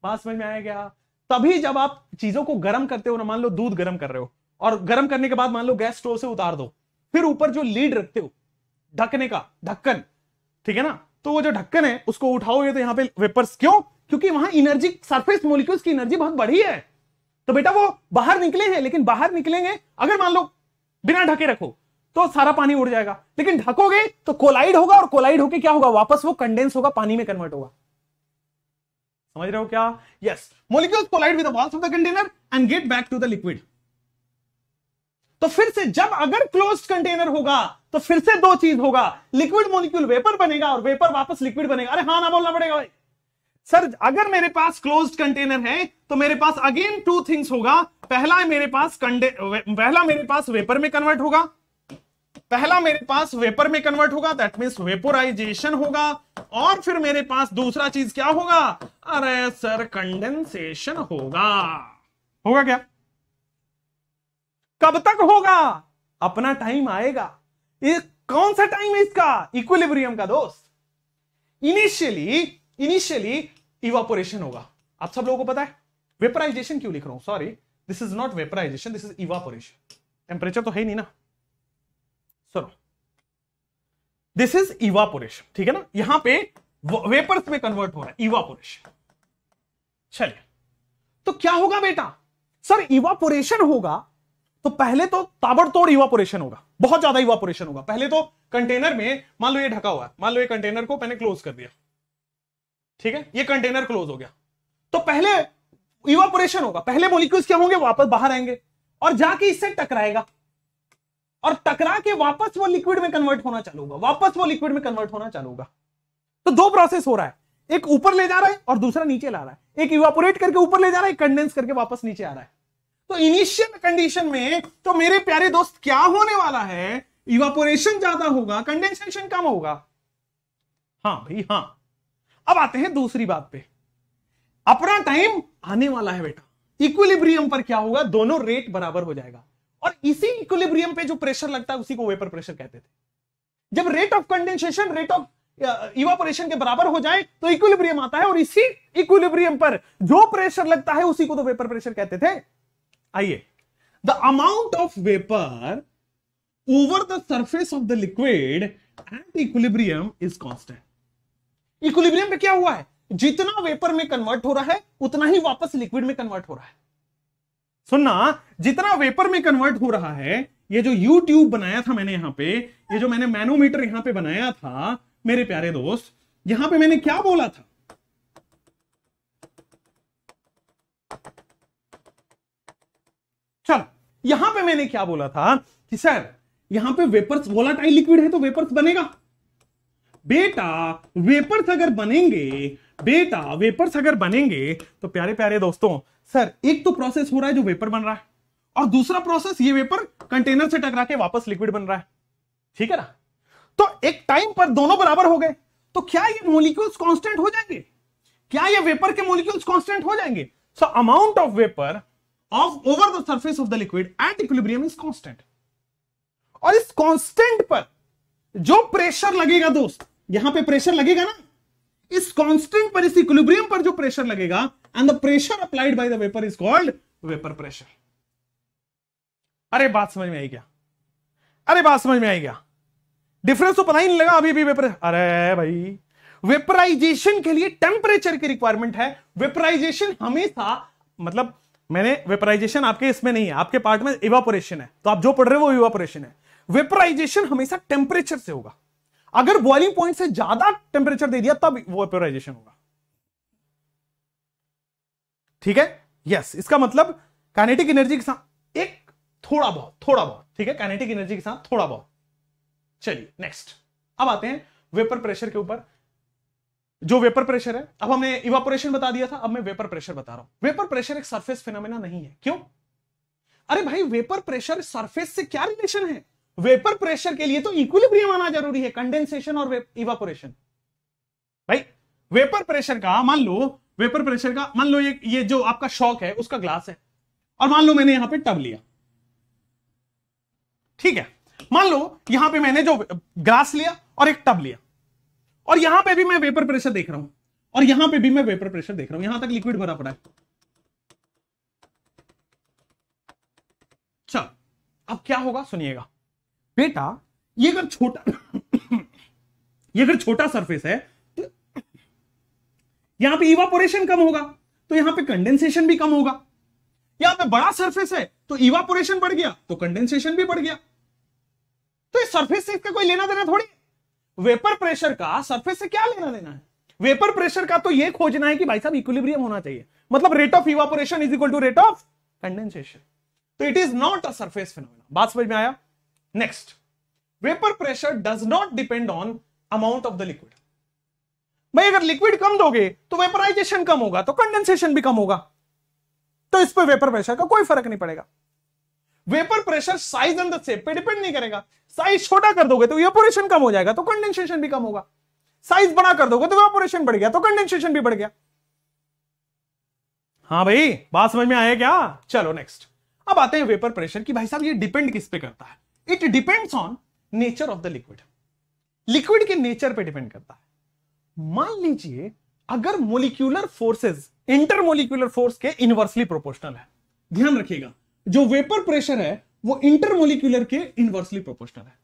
बात समझ में आया क्या तभी जब आप चीजों को गर्म करते हो ना मान लो दूध गर्म कर रहे हो और गर्म करने के बाद मान लो गैस स्टोव से उतार दो फिर ऊपर जो लीड रखते हो ढकने का ढक्कन ठीक है ना तो वो जो ढक्कन है उसको उठाओगे तो यहां पे वेपर्स क्यों क्योंकि वहां एनर्जी सरफेस मोलिक्यूल्स की एनर्जी बहुत बढ़ी है तो बेटा वो बाहर निकले हैं लेकिन बाहर निकलेंगे अगर मान लो बिना ढके रखो तो सारा पानी उड़ जाएगा लेकिन ढकोगे तो कोलाइड होगा और कोलाइड होके क्या होगा वापस वो कंडेंस होगा पानी में कन्वर्ट होगा समझ रहे हो क्या yes molecule collide with walls of the container and get back to the liquid तो फिर से जब अगर क्लोज कंटेनर होगा तो फिर से दो चीज होगा लिक्विड मोलिक्यूल वेपर बनेगा और वेपर वापस लिक्विड बनेगा अरे हाँ ना बोलना पड़ेगा भाई सर अगर मेरे पास क्लोज कंटेनर है तो मेरे पास अगेन टू थिंग्स होगा पहला मेरे पास कंडे पहला मेरे पास वेपर में कन्वर्ट होगा पहला मेरे पास वेपर में कन्वर्ट होगा दैट मीन वेपोराइजेशन होगा और फिर मेरे पास दूसरा चीज क्या होगा अरे सर कंडेंसेशन होगा होगा क्या कब तक होगा अपना टाइम आएगा ये कौन सा टाइम है इसका इक्विलिब्रियम का दोस्त इनिशियली इनिशियली इवापोरेशन होगा आप सब लोगों को पता है वेपराइजेशन क्यों लिख रहा हूं sorry this is not vaporisation this is evaporation temperature तो है नहीं ना सुनो दिस इज इवापोरेशन ठीक है ना यहां पे वेपर्स में कन्वर्ट हो रहा है इवापोरेशन चलिए तो क्या होगा बेटा सर इवापोरेशन होगा तो पहले तो ताबड़तोड़ इवापोरेशन होगा बहुत ज्यादा इवापोरेशन होगा पहले तो कंटेनर में मान लो ये ढका हुआ है मान लो ये कंटेनर को मैंने क्लोज कर दिया ठीक है ये कंटेनर क्लोज हो गया तो पहले इवापोरेशन होगा पहले मोलिक्यूल्स क्या होंगे वापस बाहर आएंगे और जाके इससे टकराएगा और टकरा के वापस वो लिक्विड में कन्वर्ट होना चालू होगा वापस वो लिक्विड में कन्वर्ट होना चालू होगा तो दो प्रोसेस हो रहा है एक ऊपर ले जा रहा है और दूसरा नीचे ला रहा है एक इवापोरेट करके ऊपर ले जा रहा है कंडेंस करके वापस नीचे आ रहा है तो इनिशियल कंडीशन में तो मेरे प्यारे दोस्त क्या होने वाला है इवापोरेशन ज्यादा होगा कंडेंसेशन कम होगा हाँ भाई हाँ अब आते हैं दूसरी बात पे अपना टाइम आने वाला है बेटा इक्विलिब्रियम पर क्या होगा दोनों रेट बराबर हो जाएगा और इसी इक्विलिब्रियम पे जो प्रेशर लगता है उसी को वेपर प्रेशर कहते थे जब rate of condensation rate of evaporation के बराबर हो जाए तो इक्विलिब्रियम आता है और इसी इक्विलिब्रियम पर जो प्रेशर लगता है उसी को तो वेपर प्रेशर कहते थे आइए the amount of vapour over the surface of the liquid and equilibrium is constant equilibrium पे क्या हुआ है जितना वेपर में कन्वर्ट हो रहा है उतना ही वापस लिक्विड में कन्वर्ट हो रहा है सुनना जितना वेपर में कन्वर्ट हो रहा है ये जो यूट्यूब बनाया था मैंने यहां पे ये जो मैंने मैनोमीटर यहां पे बनाया था मेरे प्यारे दोस्त यहां पे मैंने क्या बोला था चल यहां पे मैंने क्या बोला था कि सर यहां पे वेपर्स वोलाटाइल लिक्विड है तो वेपर्स बनेगा बेटा वेपर्स अगर बनेंगे बेटा वेपर्स अगर बनेंगे तो प्यारे प्यारे दोस्तों सर एक तो प्रोसेस हो रहा है जो वेपर बन रहा है और दूसरा प्रोसेस ये वेपर कंटेनर से टकरा के वापस लिक्विड बन रहा है ठीक है ना तो एक टाइम पर दोनों बराबर हो गए तो क्या ये मोलिक्यूल्स कांस्टेंट हो जाएंगे क्या ये वेपर के मोलिक्यूल्स कांस्टेंट हो जाएंगे so amount of vapour of over the surface of the liquid at equilibrium is constant और इस कांस्टेंट पर जो प्रेशर लगेगा दोस्त यहां पे प्रेशर लगेगा ना इस कांस्टेंट पर इस इक्विलिब्रियम पर जो प्रेशर लगेगा and the pressure applied by the vapor is called vapor pressure अरे बात समझ में आई क्या अरे बात समझ में आई क्या डिफरेंस तो पता ही नहीं लगा अभी भी वेपर अरे भाई वेपराइजेशन के लिए टेम्परेचर की रिक्वायरमेंट है वेपराइजेशन हमेशा मतलब मैंने वेपराइजेशन आपके इसमें नहीं है आपके पार्ट में इवापोरेशन है तो आप जो पढ़ रहे हो वो इवापोरेशन है वेपराइजेशन हमेशा टेम्परेचर से होगा अगर बॉइलिंग पॉइंट से ज्यादा टेम्परेचर दे दिया तब वेपराइजेशन होगा ठीक है यस इसका मतलब काइनेटिक एनर्जी के साथ एक थोड़ा बहुत थोड़ा बहुत ठीक है काइनेटिक एनर्जी के साथ थोड़ा बहुत चलिए नेक्स्ट अब आते हैं वेपर प्रेशर के ऊपर जो वेपर प्रेशर है अब हमने इवापोरेशन बता दिया था अब मैं वेपर प्रेशर बता रहा हूं वेपर प्रेशर एक सरफेस फिनोमेना नहीं है क्यों अरे भाई वेपर प्रेशर सरफेस से क्या रिलेशन है वेपर प्रेशर के लिए तो इक्विलिब्रियम आना जरूरी है कंडेंसेशन और इवापोरेशन भाई वेपर प्रेशर का मान लो वेपर प्रेशर का मान लो ये ये जो आपका शॉक है उसका ग्लास है और मान लो मैंने यहां पे टब लिया ठीक है मान लो यहां पे मैंने जो ग्लास लिया और एक टब लिया और यहां पे भी मैं वेपर प्रेशर देख रहा हूं और यहां पे भी मैं वेपर प्रेशर देख रहा हूं यहां तक लिक्विड भरा पड़ा है चल अच्छा, अब क्या होगा सुनिएगा बेटा ये अगर छोटा ये अगर छोटा सरफेस है यहां पे इवापोरेशन कम होगा तो यहां पे कंडेंसेशन भी कम होगा यहां पे बड़ा सरफेस है तो इवापोरेशन बढ़ गया तो कंडेंसेशन भी बढ़ गया तो इस सरफेस से इसका कोई लेना देना थोड़ी वेपर प्रेशर का सरफेस से क्या लेना देना है वेपर प्रेशर का तो यह खोजना है कि भाई साहब इक्विलिब्रियम होना चाहिए मतलब rate of evaporation is equal to rate of condensation तो it is not a surface phenomena बात समझ में आया next vapour pressure does not depend on amount of the liquid भाई अगर लिक्विड कम दोगे तो वेपराइजेशन कम होगा तो कंडेंसेशन भी कम होगा तो इस पर वेपर प्रेशर का कोई फर्क नहीं पड़ेगा वेपर प्रेशर साइज अंदर से पे डिपेंड नहीं करेगा साइज छोटा कर दोगे तो वेपोरेशन कम हो जाएगा तो कंडेंसेशन भी कम होगा साइज बड़ा कर दोगे तो वेपोरेशन बढ़ गया तो कंडेंसेशन भी बढ़ गया हाँ भाई बात समझ में आया क्या चलो नेक्स्ट अब आते हैं वेपर प्रेशर की भाई साहब ये डिपेंड किस पे करता है it depends on nature of the liquid liquid के नेचर पे डिपेंड करता है मान लीजिए अगर मोलिक्यूलर फोर्सेस इंटरमोलिक्यूलर फोर्स के इनवर्सली प्रोपोर्शनल है ध्यान रखिएगा जो वेपर प्रेशर है वो इंटरमोलिक्यूलर के इनवर्सली प्रोपोर्शनल है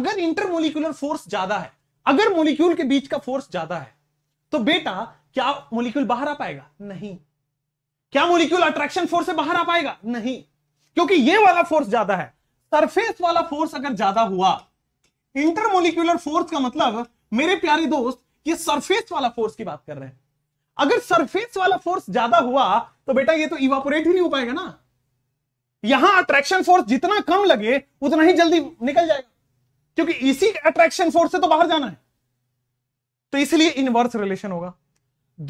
अगर इंटरमोलिक्यूलर फोर्स ज्यादा है अगर मोलिक्यूल के बीच का फोर्स ज्यादा है तो बेटा क्या मोलिक्यूल बाहर आ पाएगा नहीं क्या मोलिक्यूल अट्रैक्शन फोर्स से बाहर आ पाएगा नहीं क्योंकि ये वाला फोर्स ज्यादा है सरफेस वाला फोर्स अगर ज्यादा हुआ इंटरमोलिक्यूलर फोर्स का मतलब मेरे प्यारे दोस्त ये सरफेस वाला फोर्स की बात कर रहे हैं अगर सरफेस वाला फोर्स ज्यादा हुआ तो बेटा ये तो इवापोरेट ही नहीं हो पाएगा ना यहां अट्रैक्शन फोर्स जितना कम लगे उतना ही जल्दी निकल जाएगा क्योंकि इसी अट्रैक्शन फोर्स से तो बाहर जाना है तो इसलिए इनवर्स रिलेशन होगा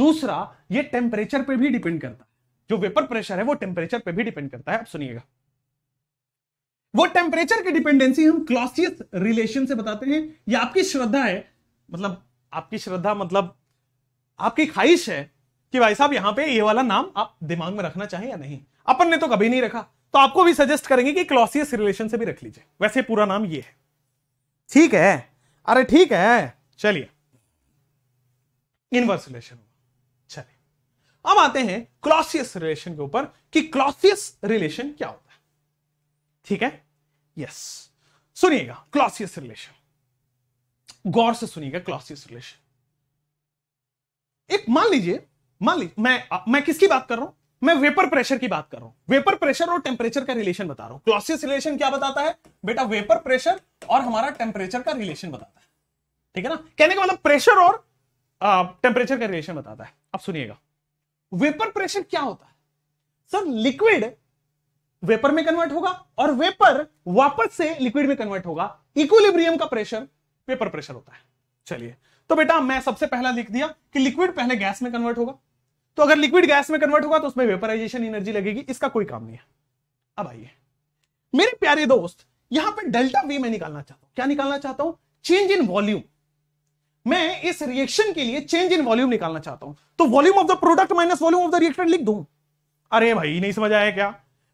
दूसरा ये टेम्परेचर पे भी डिपेंड करता है जो वेपर प्रेशर है वो टेम्परेचर पे भी डिपेंड करता है आप सुनिएगा वो टेम्परेचर की डिपेंडेंसी हम क्लॉसियस रिलेशन से बताते हैं ये आपकी श्रद्धा है मतलब आपकी श्रद्धा मतलब आपकी ख्वाहिश है कि भाई साहब यहां पे ये वाला नाम आप दिमाग में रखना चाहें या नहीं अपन ने तो कभी नहीं रखा तो आपको भी सजेस्ट करेंगे कि क्लॉसियस रिलेशन से भी रख लीजिए वैसे पूरा नाम ये है ठीक है अरे ठीक है चलिए इनवर्स रिलेशन चलिए अब आते हैं क्लॉसियस रिलेशन के ऊपर कि क्लॉसियस रिलेशन क्या होता है ठीक है यस सुनिएगा क्लॉसियस रिलेशन गौर से सुनिएगा क्लॉसियस रिलेशन एक मान लीजिए मान लीजिए मैं मैं किसकी बात कर रहा हूं मैं वेपर प्रेशर की बात कर रहा हूं वेपर प्रेशर और टेम्परेचर का रिलेशन बता रहा हूं क्लॉसियस रिलेशन क्या बताता है बेटा वेपर प्रेशर और हमारा टेम्परेचर का रिलेशन बताता है ठीक है ना कहने का मतलब प्रेशर और टेम्परेचर का रिलेशन बताता है अब सुनिएगा वेपर प्रेशर क्या होता है सर लिक्विड वेपर में कन्वर्ट होगा और वेपर वापस से लिक्विड में कन्वर्ट होगा इक्विलिब्रियम का प्रेशर पेपर प्रेशर होता है चलिए तो बेटा मैं सबसे पहला लिख दिया कि लिक्विड पहले गैस में कन्वर्ट होगा तो अगर लिक्विड गैस में कन्वर्ट होगा तो उसमें वेपराइजेशन एनर्जी लगेगी इसका कोई काम नहीं है अब आइए मेरे प्यारे दोस्त यहां पर डेल्टा वी मैं निकालना चाहता हूं क्या निकालना चाहता हूं चेंज इन वॉल्यूम मैं इस रिएक्शन के लिए चेंज इन वॉल्यूम निकालना चाहता हूं तो volume of the product minus volume of the reactant लिख दू अरे भाई नहीं समझ आया क्या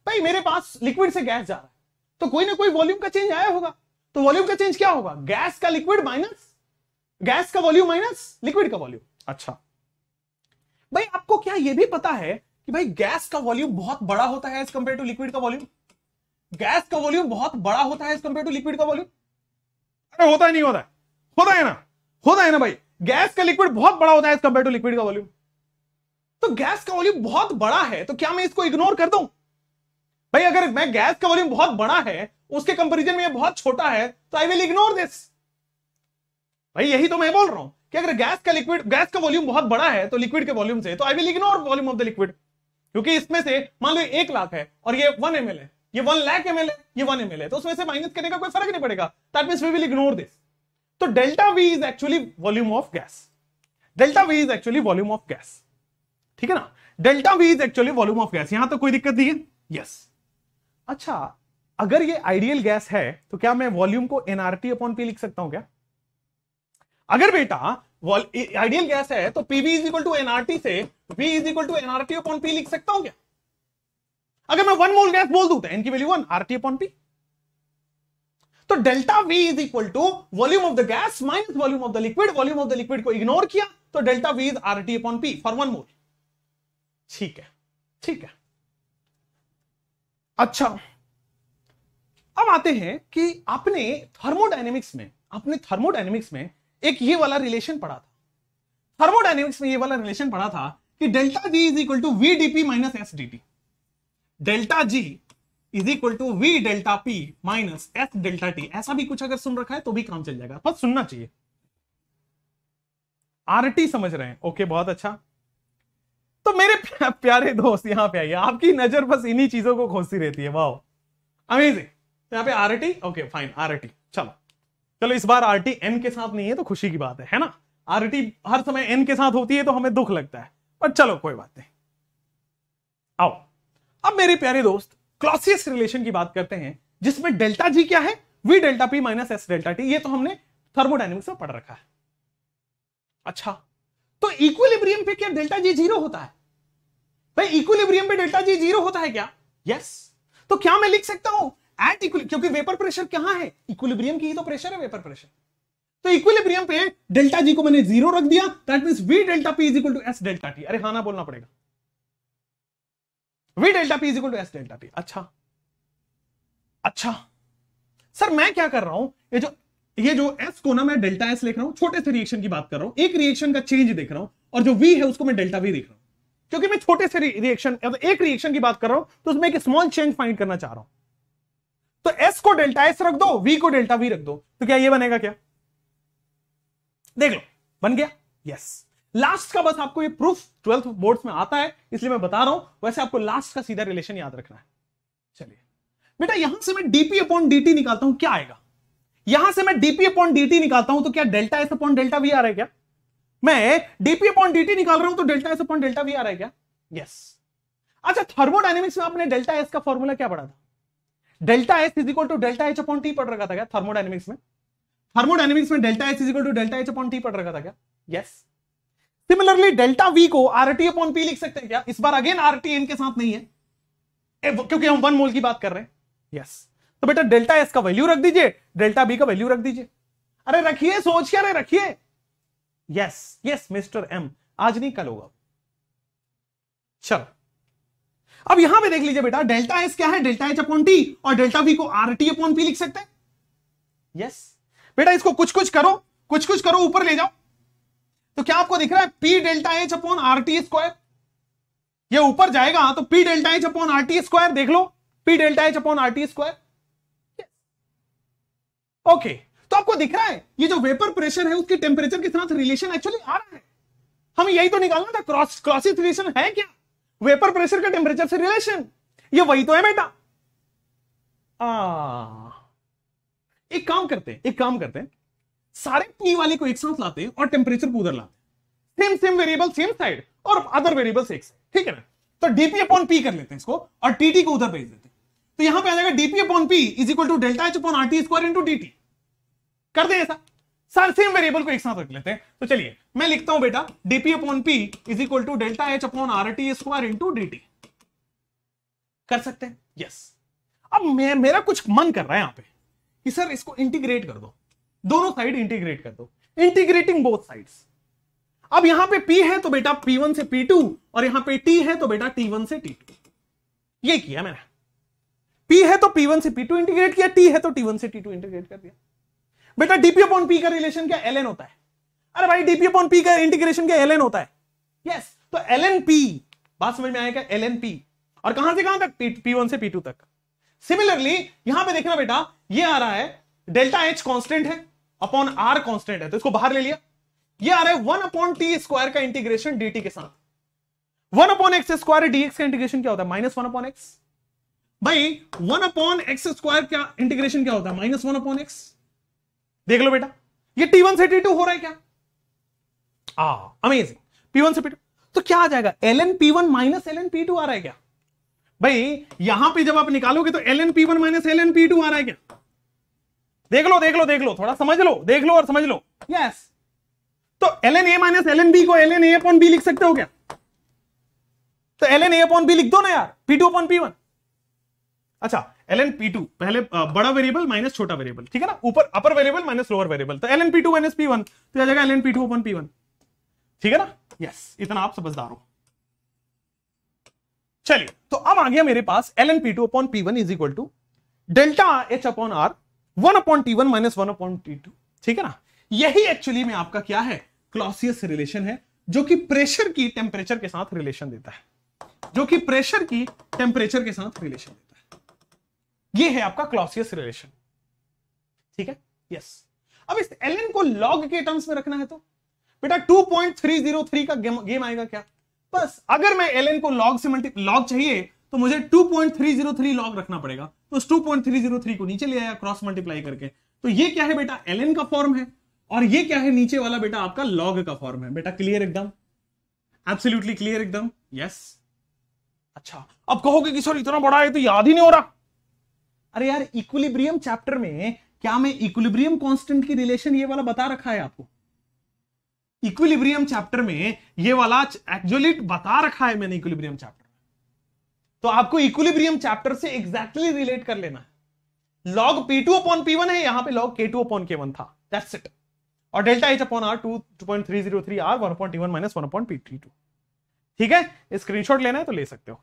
भाई मेरे पास लिक्विड से गैस जा रहा है तो कोई ना कोई वॉल्यूम का चेंज आया होगा तो वॉल्यूम का चेंज क्या होगा गैस का लिक्विड माइनस गैस का वॉल्यूम माइनस लिक्विड का वॉल्यूम अच्छा भाई आपको क्या यह भी पता है कि भाई गैस का वॉल्यूम बहुत बड़ा होता है एज कंपेयर टू लिक्विड का वॉल्यूम गैस का वॉल्यूम बहुत बड़ा होता है एज कंपेयर टू लिक्विड का वॉल्यूम अरे होता है नहीं होता है होता है ना होता है ना भाई गैस का लिक्विड बहुत बड़ा होता है एज कंपेयर टू लिक्विड का वॉल्यूम तो गैस का वॉल्यूम बहुत बड़ा है तो क्या मैं इसको इग्नोर कर दूं भाई अगर मैं गैस का वॉल्यूम बहुत बड़ा है उसके कंपेरिजन में ये बहुत छोटा है तो आई विल इग्नोर दिस भाई यही तो मैं बोल रहा हूं कि अगर गैस का लिक्विड गैस का वॉल्यूम बहुत बड़ा है तो लिक्विड के वॉल्यूम से तो I will ignore volume of the liquid क्योंकि इसमें से मान लो एक लाख है और ये वन एम है ये वन लाख एम है ये वन एम है तो उसमें से माइनस करने का कोई फर्क नहीं पड़ेगा that mean we will ignore this तो delta V is actually volume of gas delta V is actually volume of gas ठीक है ना delta V is actually volume of gas यहां तो कोई दिक्कत नहीं है यस अच्छा अगर ये आइडियल गैस है तो क्या मैं वॉल्यूम को एनआरटी अपॉन पी लिख सकता हूं क्या अगर बेटा आइडियल गैस है तो PV is equal to NRT से V is equal to NRT upon P लिख सकता हूं क्या अगर मैं वन मोल गैस बोल दू तो एन की value one RT upon P तो delta V is equal to volume of the gas minus volume of the liquid volume of the liquid को इग्नोर किया तो delta V is R T upon P for one mole ठीक है ठीक है अच्छा अब आते हैं कि आपने थर्मोडाइनेमिक्स में आपने थर्मोडाइनेमिक्स में एक ये वाला रिलेशन पढ़ा था थर्मोडाइनेमिक्स में ये वाला रिलेशन पढ़ा था कि delta G is equal to V D P minus S D T delta G is equal to V delta P minus S delta T ऐसा भी कुछ अगर सुन रखा है तो भी काम चल जाएगा बस सुनना चाहिए टी समझ रहे हैं ओके बहुत अच्छा तो मेरे प्यारे दोस्त यहां पे आइए आपकी नजर बस इन्हीं चीजों को खोजती रहती है वाह अमेजिंग यहाँ पे आरटी ओके फाइन आरटी चलो चलो इस बार आरटी एन के साथ नहीं है तो खुशी की बात है है ना आरटी हर समय एन के साथ होती है तो हमें दुख लगता है पर चलो कोई बात नहीं आओ अब मेरे प्यारे दोस्त क्लॉसियस रिलेशन की बात करते हैं जिसमें डेल्टा जी क्या है V delta P minus S delta T ये तो हमने थर्मोडाइनमिक्स में पढ़ रखा है अच्छा तो इक्विलिब्रियम पे क्या डेल्टा जी जीरो होता है भाई इक्विलिब्रियम पे डेल्टा जी जीरो होता है क्या यस yes. तो क्या मैं लिख सकता हूं एट क्योंकि वेपर प्रेशर कहां है इक्विलिब्रियम की ही तो प्रेशर है वेपर प्रेशर तो इक्विलिब्रियम पे डेल्टा जी को मैंने जीरो रख दिया that mean V delta P is equal to S delta T अरे हाँ ना बोलना पड़ेगा V delta P is equal to S delta T अच्छा अच्छा सर मैं क्या कर रहा हूं ये जो ये जो एस को ना मैं डेल्टा एस लिख रहा हूं छोटे से रिएक्शन की बात कर रहा हूं एक रिएक्शन का चेंज देख रहा हूं और जो वी है उसको मैं डेल्टा वी देख रहा हूं क्योंकि मैं छोटे से रिएक्शन एक रिएक्शन की बात कर रहा हूं तो उसमें एक स्मॉल चेंज फाइंड करना चाह रहा हूं तो एस को डेल्टा एस रख दो वी को डेल्टा वी रख दो तो क्या ये बनेगा क्या देख लो बन गया यस लास्ट का बस आपको ये प्रूफ ट्वेल्थ बोर्ड में आता है इसलिए मैं बता रहा हूं वैसे आपको लास्ट का सीधा रिलेशन याद रखना है चलिए बेटा यहां से मैं डीपी अपॉन डीटी निकालता हूं क्या आएगा यहां से मैं डीपी अपॉन डीटी निकालता हूं तो क्या delta S upon delta V आ रहा है क्या मैं डीपी अपॉन डीटी निकाल रहा हूं तो delta S upon delta V आ रहा है क्या यस अच्छा थर्मोडाइनेमिक्स में आपने डेल्टा एस का फॉर्मूला क्या पढ़ा था delta S is equal to delta H upon T पढ़ रखा था क्या थर्मोडाइनमिक्स में थर्मोडाइनमिक्स में delta S is equal to delta H upon T पढ़ रखा था क्या यस सिमिलरली डेल्टा वी को आर टी अपॉन पी लिख सकते हैं क्या इस बार अगेन आर टी एन के साथ नहीं है क्योंकि हम वन मोल की बात कर रहे हैं यस तो बेटा डेल्टा एस का वैल्यू रख दीजिए डेल्टा बी का वैल्यू रख दीजिए अरे रखिए सोच के अरे रखिए यस यस मिस्टर एम आज नहीं कल होगा चलो अब यहां पे देख लीजिए बेटा डेल्टा एस क्या है डेल्टा एच अपॉन टी और डेल्टा वी को आर टी अपॉन पी लिख सकते हैं यस बेटा इसको कुछ कुछ करो कुछ कुछ करो ऊपर ले जाओ तो क्या आपको दिख रहा है P delta H upon R T square ये ऊपर जाएगा तो P delta H upon R T square देख लो P delta H upon R T square okay तो आपको दिख रहा है ये जो वेपर प्रेशर है उसके टेम्परेचर के साथ रिलेशन एक्चुअली आ रहा है हमें यही तो निकालना था क्रॉस क्रॉसिस रिलेशन है क्या वेपर प्रेशर का टेम्परेचर से रिलेशन ये वही तो है बेटा एक काम करते हैं एक काम करते हैं सारे पी वाले को एक साथ लाते हैं और टेम्परेचर को उधर लाते same same variable same side और अदर वेरिएबल्स एक साइड ठीक है ना तो डीपी अपॉन पी कर लेते हैं इसको और टीटी को उधर भेज देते हैं तो यहां पे आ जाएगा DP upon P is equal to delta H upon R T square into D कर दे ऐसा सारे सेम वेरिएबल को एक साथ रख लेते हैं तो चलिए मैं लिखता हूं बेटा DP upon P is equal to delta H upon R T square into D T कर सकते हैं यस अब मे, मेरा कुछ मन कर रहा है यहां पे कि सर इसको इंटीग्रेट कर दो दोनों साइड इंटीग्रेट कर दो इंटीग्रेटिंग बोथ साइड्स अब यहां पे पी है तो बेटा पी वन से टू और यहां पे टी है तो बेटा टी वन से टी टू ये किया मैंने पी है तो पी वन से पी टू इंटीग्रेट किया टी है तो टी वन से टी टू इंटीग्रेट कर दिया बेटा डीपी अपॉन पी का रिलेशन क्या एल होता है अरे भाई डीपी अपॉन पी का इंटीग्रेशन क्या एल होता है यस yes, तो एल एन पी बात समझ में आएगा एल एन पी और कहां से कहां तक पी वन से पी टू तक सिमिलरली यहां पे देखना बेटा ये आ रहा है डेल्टा एच कांस्टेंट है अपॉन आर कांस्टेंट है तो इसको बाहर ले लिया ये आ रहा है वन अपॉन टी स्क्वायर का इंटीग्रेशन डीटी के साथ one upon X square DX का इंटीग्रेशन क्या होता है माइनस वन अपॉन एक्स भाई वन अपॉन एक्स स्क्वायर का इंटीग्रेशन क्या होता है माइनस वन अपॉन एक्स देख लो बेटा ये टी वन से टी टू हो रहा है क्या अमेजिंग पी वन से पी टू तो क्या आ जाएगा L N P one minus L N P two आ रहा है क्या भाई यहां पे जब आप निकालोगे तो L N P one minus L N P two आ रहा है क्या देख लो देख लो देख लो थोड़ा समझ लो देख लो और समझ लो यस yes. तो L N A minus L N B को L N A upon B लिख सकते हो क्या तो L N A upon B लिख दो ना यार P two upon P one अच्छा एल एन पी टू पहले बड़ा वेरिएबल माइनस छोटा वेरिएबल ठीक है ना ऊपर upper variable minus lower variable तो L N P two minus P one तो L N P two upon P one ठीक है ना यस इतना आप समझदार हो चलिए तो अब आ गया मेरे पास L N P two upon P one is equal to delta H upon R one upon T one minus one upon T two ठीक है ना यही एक्चुअली में आपका क्या है क्लॉसियस रिलेशन है जो कि प्रेशर की टेम्परेचर के साथ रिलेशन देता है जो कि प्रेशर की टेम्परेचर के साथ रिलेशन देता है ये है आपका क्लॉसियस रिलेशन ठीक है यस yes. अब इस एल को लॉग के टर्म्स में रखना है तो बेटा 2.303 का गेम, गेम आएगा क्या बस अगर मैं एल को लॉग से मल्टी लॉग चाहिए तो मुझे 2.303 लॉग रखना पड़ेगा तो उस 2.303 को नीचे ले आया क्रॉस मल्टीप्लाई करके तो ये क्या है बेटा एल का फॉर्म है और ये क्या है नीचे वाला बेटा आपका लॉग का फॉर्म है बेटा क्लियर एकदम एब्सोल्युटली क्लियर एकदम यस अच्छा अब कहोगे कि सर इतना बड़ा है तो याद ही नहीं हो रहा अरे यार इक्विलिब्रियम चैप्टर में क्या मैं इक्विलिब्रियम कांस्टेंट की रिलेशन ये वाला बता रखा है आपको इक्विलिब्रियम चैप्टर में ये वाला एक्चुअली बता रखा है मैंने इक्विलिब्रियम चैप्टर तो आपको इक्विलिब्रियम चैप्टर से एग्जैक्टली exactly रिलेट कर लेना है log P two upon P one है यहां पे log K two upon K one था दैट्स इट और delta H upon R two two point three zero three R one upon T one minus one upon P three two ठीक है स्क्रीनशॉट लेना है तो ले सकते हो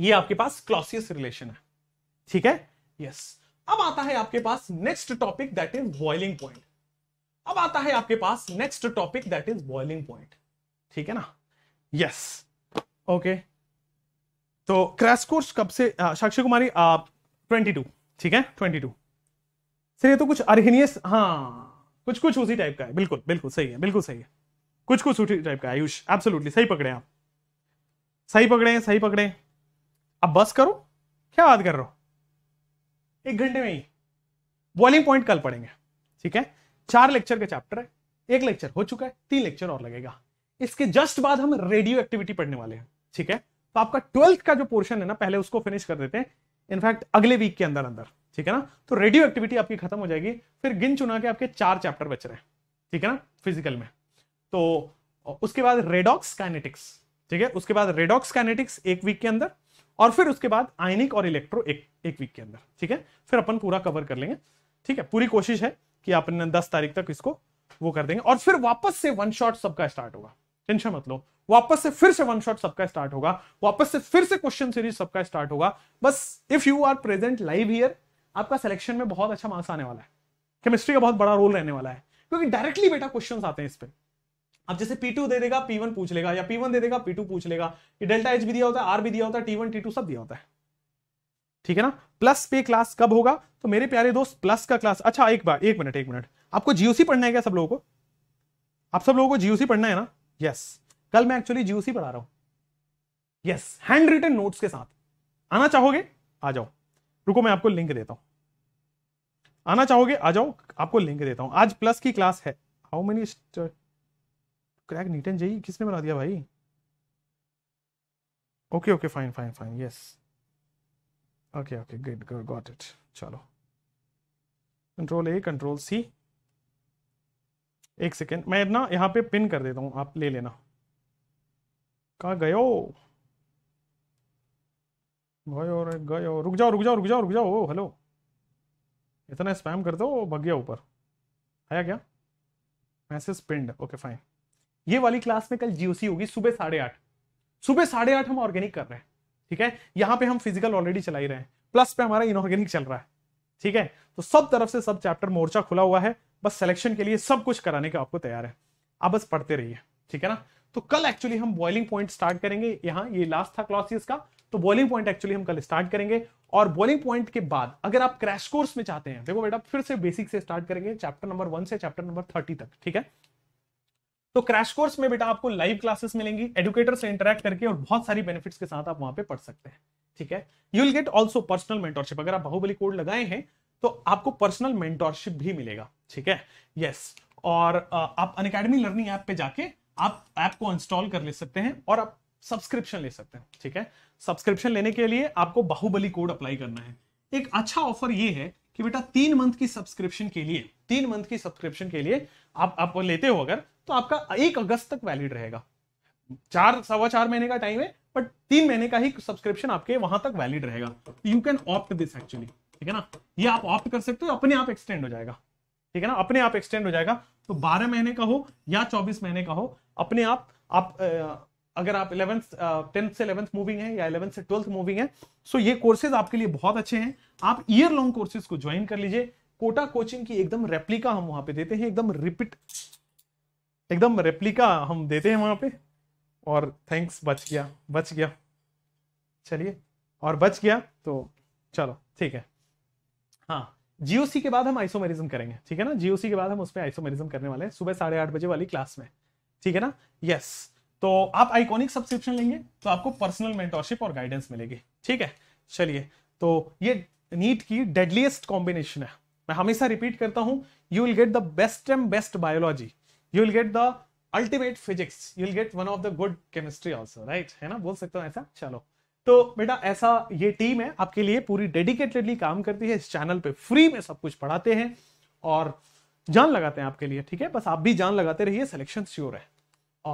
ये आपके पास क्लॉसियस रिलेशन है ठीक है यस yes. अब आता है आपके पास next topic that is boiling point अब आता है आपके पास next topic that is boiling point ठीक है ना यस yes. Okay okay. तो क्रैश कोर्स कब से साक्षी कुमारी आप ट्वेंटी टू ठीक है ट्वेंटी टू सर ये तो कुछ अर्घनियस हाँ कुछ कुछ उसी टाइप का है बिल्कुल बिल्कुल सही है बिल्कुल सही है कुछ कुछ उसी टाइप का आयुष एब्सोल्युटली सही पकड़े आप सही पकड़े सही पकड़े अब बस करो क्या बात कर रहे हो एक घंटे में ही बॉइलिंग पॉइंट कल पढ़ेंगे ठीक है चार लेक्चर का चैप्टर है एक लेक्चर हो चुका है तीन लेक्चर और लगेगा इसके जस्ट बाद हम रेडियो एक्टिविटी पढ़ने वाले हैं ठीक है तो आपका ट्वेल्थ का जो पोर्शन है ना पहले उसको फिनिश कर देते हैं इनफैक्ट अगले वीक के अंदर अंदर ठीक है ना तो रेडियो एक्टिविटी आपकी खत्म हो जाएगी फिर गिन चुना के आपके चार चैप्टर बच रहे हैं ठीक है ना फिजिकल में तो उसके बाद रेडॉक्स काइनेटिक्स ठीक है उसके बाद रेडॉक्स काइनेटिक्स एक वीक के अंदर और फिर उसके बाद आयनिक और इलेक्ट्रो एक एक वीक के अंदर ठीक है फिर अपन पूरा कवर कर लेंगे ठीक है पूरी कोशिश है कि आपने दस तारीख तक इसको वो कर देंगे और फिर वापस से वन शॉट सबका स्टार्ट होगा टेंशन मत लो वापस से फिर से वन शॉट सबका स्टार्ट होगा वापस से फिर से क्वेश्चन सीरीज सबका स्टार्ट होगा बस if you are present live here आपका सिलेक्शन में बहुत अच्छा मार्क्स आने वाला है केमिस्ट्री का बहुत बड़ा रोल रहने वाला है क्योंकि डायरेक्टली बेटा क्वेश्चन आते हैं इस पर अब जैसे P2 दे देगा P1 पूछ लेगा या P1 दे देगा P2 पूछ लेगा डेल्टा एच भी दिया होता है आर भी दिया होता है टी वन टी टू सब दिया होता है ठीक है ना प्लस पे क्लास कब होगा तो मेरे प्यारे दोस्त प्लस का क्लास अच्छा एक बार एक मिनट एक मिनट आपको जीओसी पढ़ना है क्या सब लोगों को आप सब लोगों को जीओसी पढ़ना है ना यस कल मैं एक्चुअली जीओसी पढ़ा रहा हूं यस हैंड रिटन नोट्स के साथ आना चाहोगे आ जाओ रुको मैं आपको लिंक देता हूं आना चाहोगे आ जाओ आपको लिंक देता हूं आज प्लस की क्लास है how many crack NEET and JEE किसने बना दिया भाई okay okay fine fine fine yes okay okay good got it चलो कंट्रोल ए कंट्रोल सी एक सेकेंड मैं ना यहाँ पे पिन कर देता हूँ आप ले लेना कहा गयो गयो रे गयो रुक जाओ रुक जाओ रुक जाओ रुक जाओ ओ हेलो इतना स्पैम कर दो भग गया ऊपर आया क्या मैसेज पिंड ओके फाइन ये वाली क्लास में कल जीओसी होगी सुबह साढ़े आठ सुबह साढ़े आठ हम ऑर्गेनिक कर रहे हैं ठीक है यहां पे हम फिजिकल ऑलरेडी चला ही रहे हैं प्लस पे हमारा इनऑर्गेनिक चल रहा है ठीक है तो सब तरफ से सब चैप्टर मोर्चा खुला हुआ है बस सिलेक्शन के लिए सब कुछ कराने का आपको तैयार है आप बस पढ़ते रहिए ठीक है ना तो कल एक्चुअली हम बॉइलिंग पॉइंट स्टार्ट करेंगे यहाँ ये लास्ट था क्लासेस का तो बॉइलिंग पॉइंट एक्चुअली हम कल स्टार्ट करेंगे और बॉइलिंग पॉइंट के बाद अगर आप क्रैश कोर्स में चाहते हैं देखो बेटा फिर से बेसिक से स्टार्ट करेंगे चैप्टर नंबर वन से चैप्टर नंबर थर्टी तक ठीक है तो क्रैश कोर्स में बेटा आपको लाइव क्लासेस मिलेंगी एडुकेटर से इंटरेक्ट करके और बहुत सारी बेनिफिट्स के साथ आप वहां पे पढ़ सकते हैं ठीक है you will get also personal mentorship अगर आप बाहुबली कोड लगाए हैं तो आपको पर्सनल मेंटोरशिप भी मिलेगा ठीक है यस yes. और आप अन लर्निंग ऐप पे जाके आप ऐप को इंस्टॉल कर ले सकते हैं और आप सब्सक्रिप्शन ले सकते हैं ठीक है सब्सक्रिप्शन लेने के लिए आपको बाहुबली कोड अप्लाई करना है एक अच्छा ऑफर ये है कि बेटा तीन मंथ की सब्सक्रिप्शन के लिए तीन मंथ की सब्सक्रिप्शन के लिए आप आप लेते हो अगर तो आपका एक अगस्त तक वैलिड रहेगा चार सवा चार महीने का टाइम है बट तीन महीने का ही सब्सक्रिप्शन आपके वहां तक वैलिड रहेगा you can opt this actually ठीक है ना ये आप ऑप्ट कर सकते हो अपने आप एक्सटेंड हो जाएगा ठीक है ना अपने आप एक्सटेंड हो जाएगा तो 12 महीने का हो या 24 महीने का हो अपने आप आप अगर आप इलेवंथ टेंथ से इलेवंथ मूविंग है या इलेवंथ से ट्वेल्थ मूविंग है सो ये कोर्सेज आपके लिए बहुत अच्छे हैं आप ईयर लॉन्ग कोर्सेज को ज्वाइन कर लीजिए कोटा कोचिंग की एकदम रेप्लिका हम वहां पे देते हैं एकदम रिपीट एकदम रेप्लिका हम देते हैं वहां पे और थैंक्स बच गया बच गया चलिए और बच गया तो चलो ठीक है हाँ जीओसी के बाद हम आइसोमेरिज्म करेंगे ठीक है ना जीओसी के बाद हम उसमें आइसोमेरिज्म करने वाले हैं सुबह साढ़े आठ बजे वाली क्लास में ठीक है ना यस तो आप आइकॉनिक सब्सक्रिप्शन लेंगे तो आपको पर्सनल मेंटोरशिप और गाइडेंस मिलेगी ठीक है चलिए तो ये नीट की डेडलीस्ट कॉम्बिनेशन है मैं हमेशा रिपीट करता हूं you will get the best and best biology you will get the ultimate physics you will get one of the good chemistry also right है ना बोल सकता हूँ ऐसा चलो तो बेटा ऐसा ये टीम है आपके लिए पूरी डेडिकेटेडली काम करती है इस चैनल पे फ्री में सब कुछ पढ़ाते हैं और जान लगाते हैं आपके लिए ठीक है बस आप भी जान लगाते रहिए सिलेक्शन श्योर है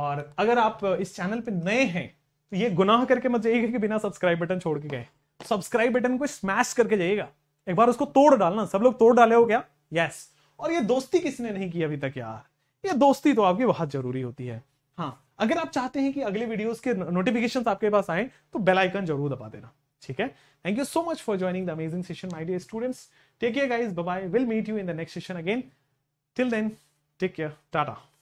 और अगर आप इस चैनल पे नए हैं तो ये गुनाह करके मत जाइएगा कि बिना सब्सक्राइब बटन छोड़ के गए सब्सक्राइब बटन को स्मैश करके जाइएगा एक बार उसको तोड़ डालना सब लोग तोड़ डाले हो क्या यस और ये दोस्ती किसने नहीं की अभी तक यार ये दोस्ती तो आपकी बहुत जरूरी होती है हाँ अगर आप चाहते हैं कि अगले वीडियोस के नोटिफिकेशन आपके पास आए तो बेल आइकन जरूर दबा देना ठीक है thank you so much for joining the amazing session my dear students take care guys bye bye will meet you in the next session again till then take care Tata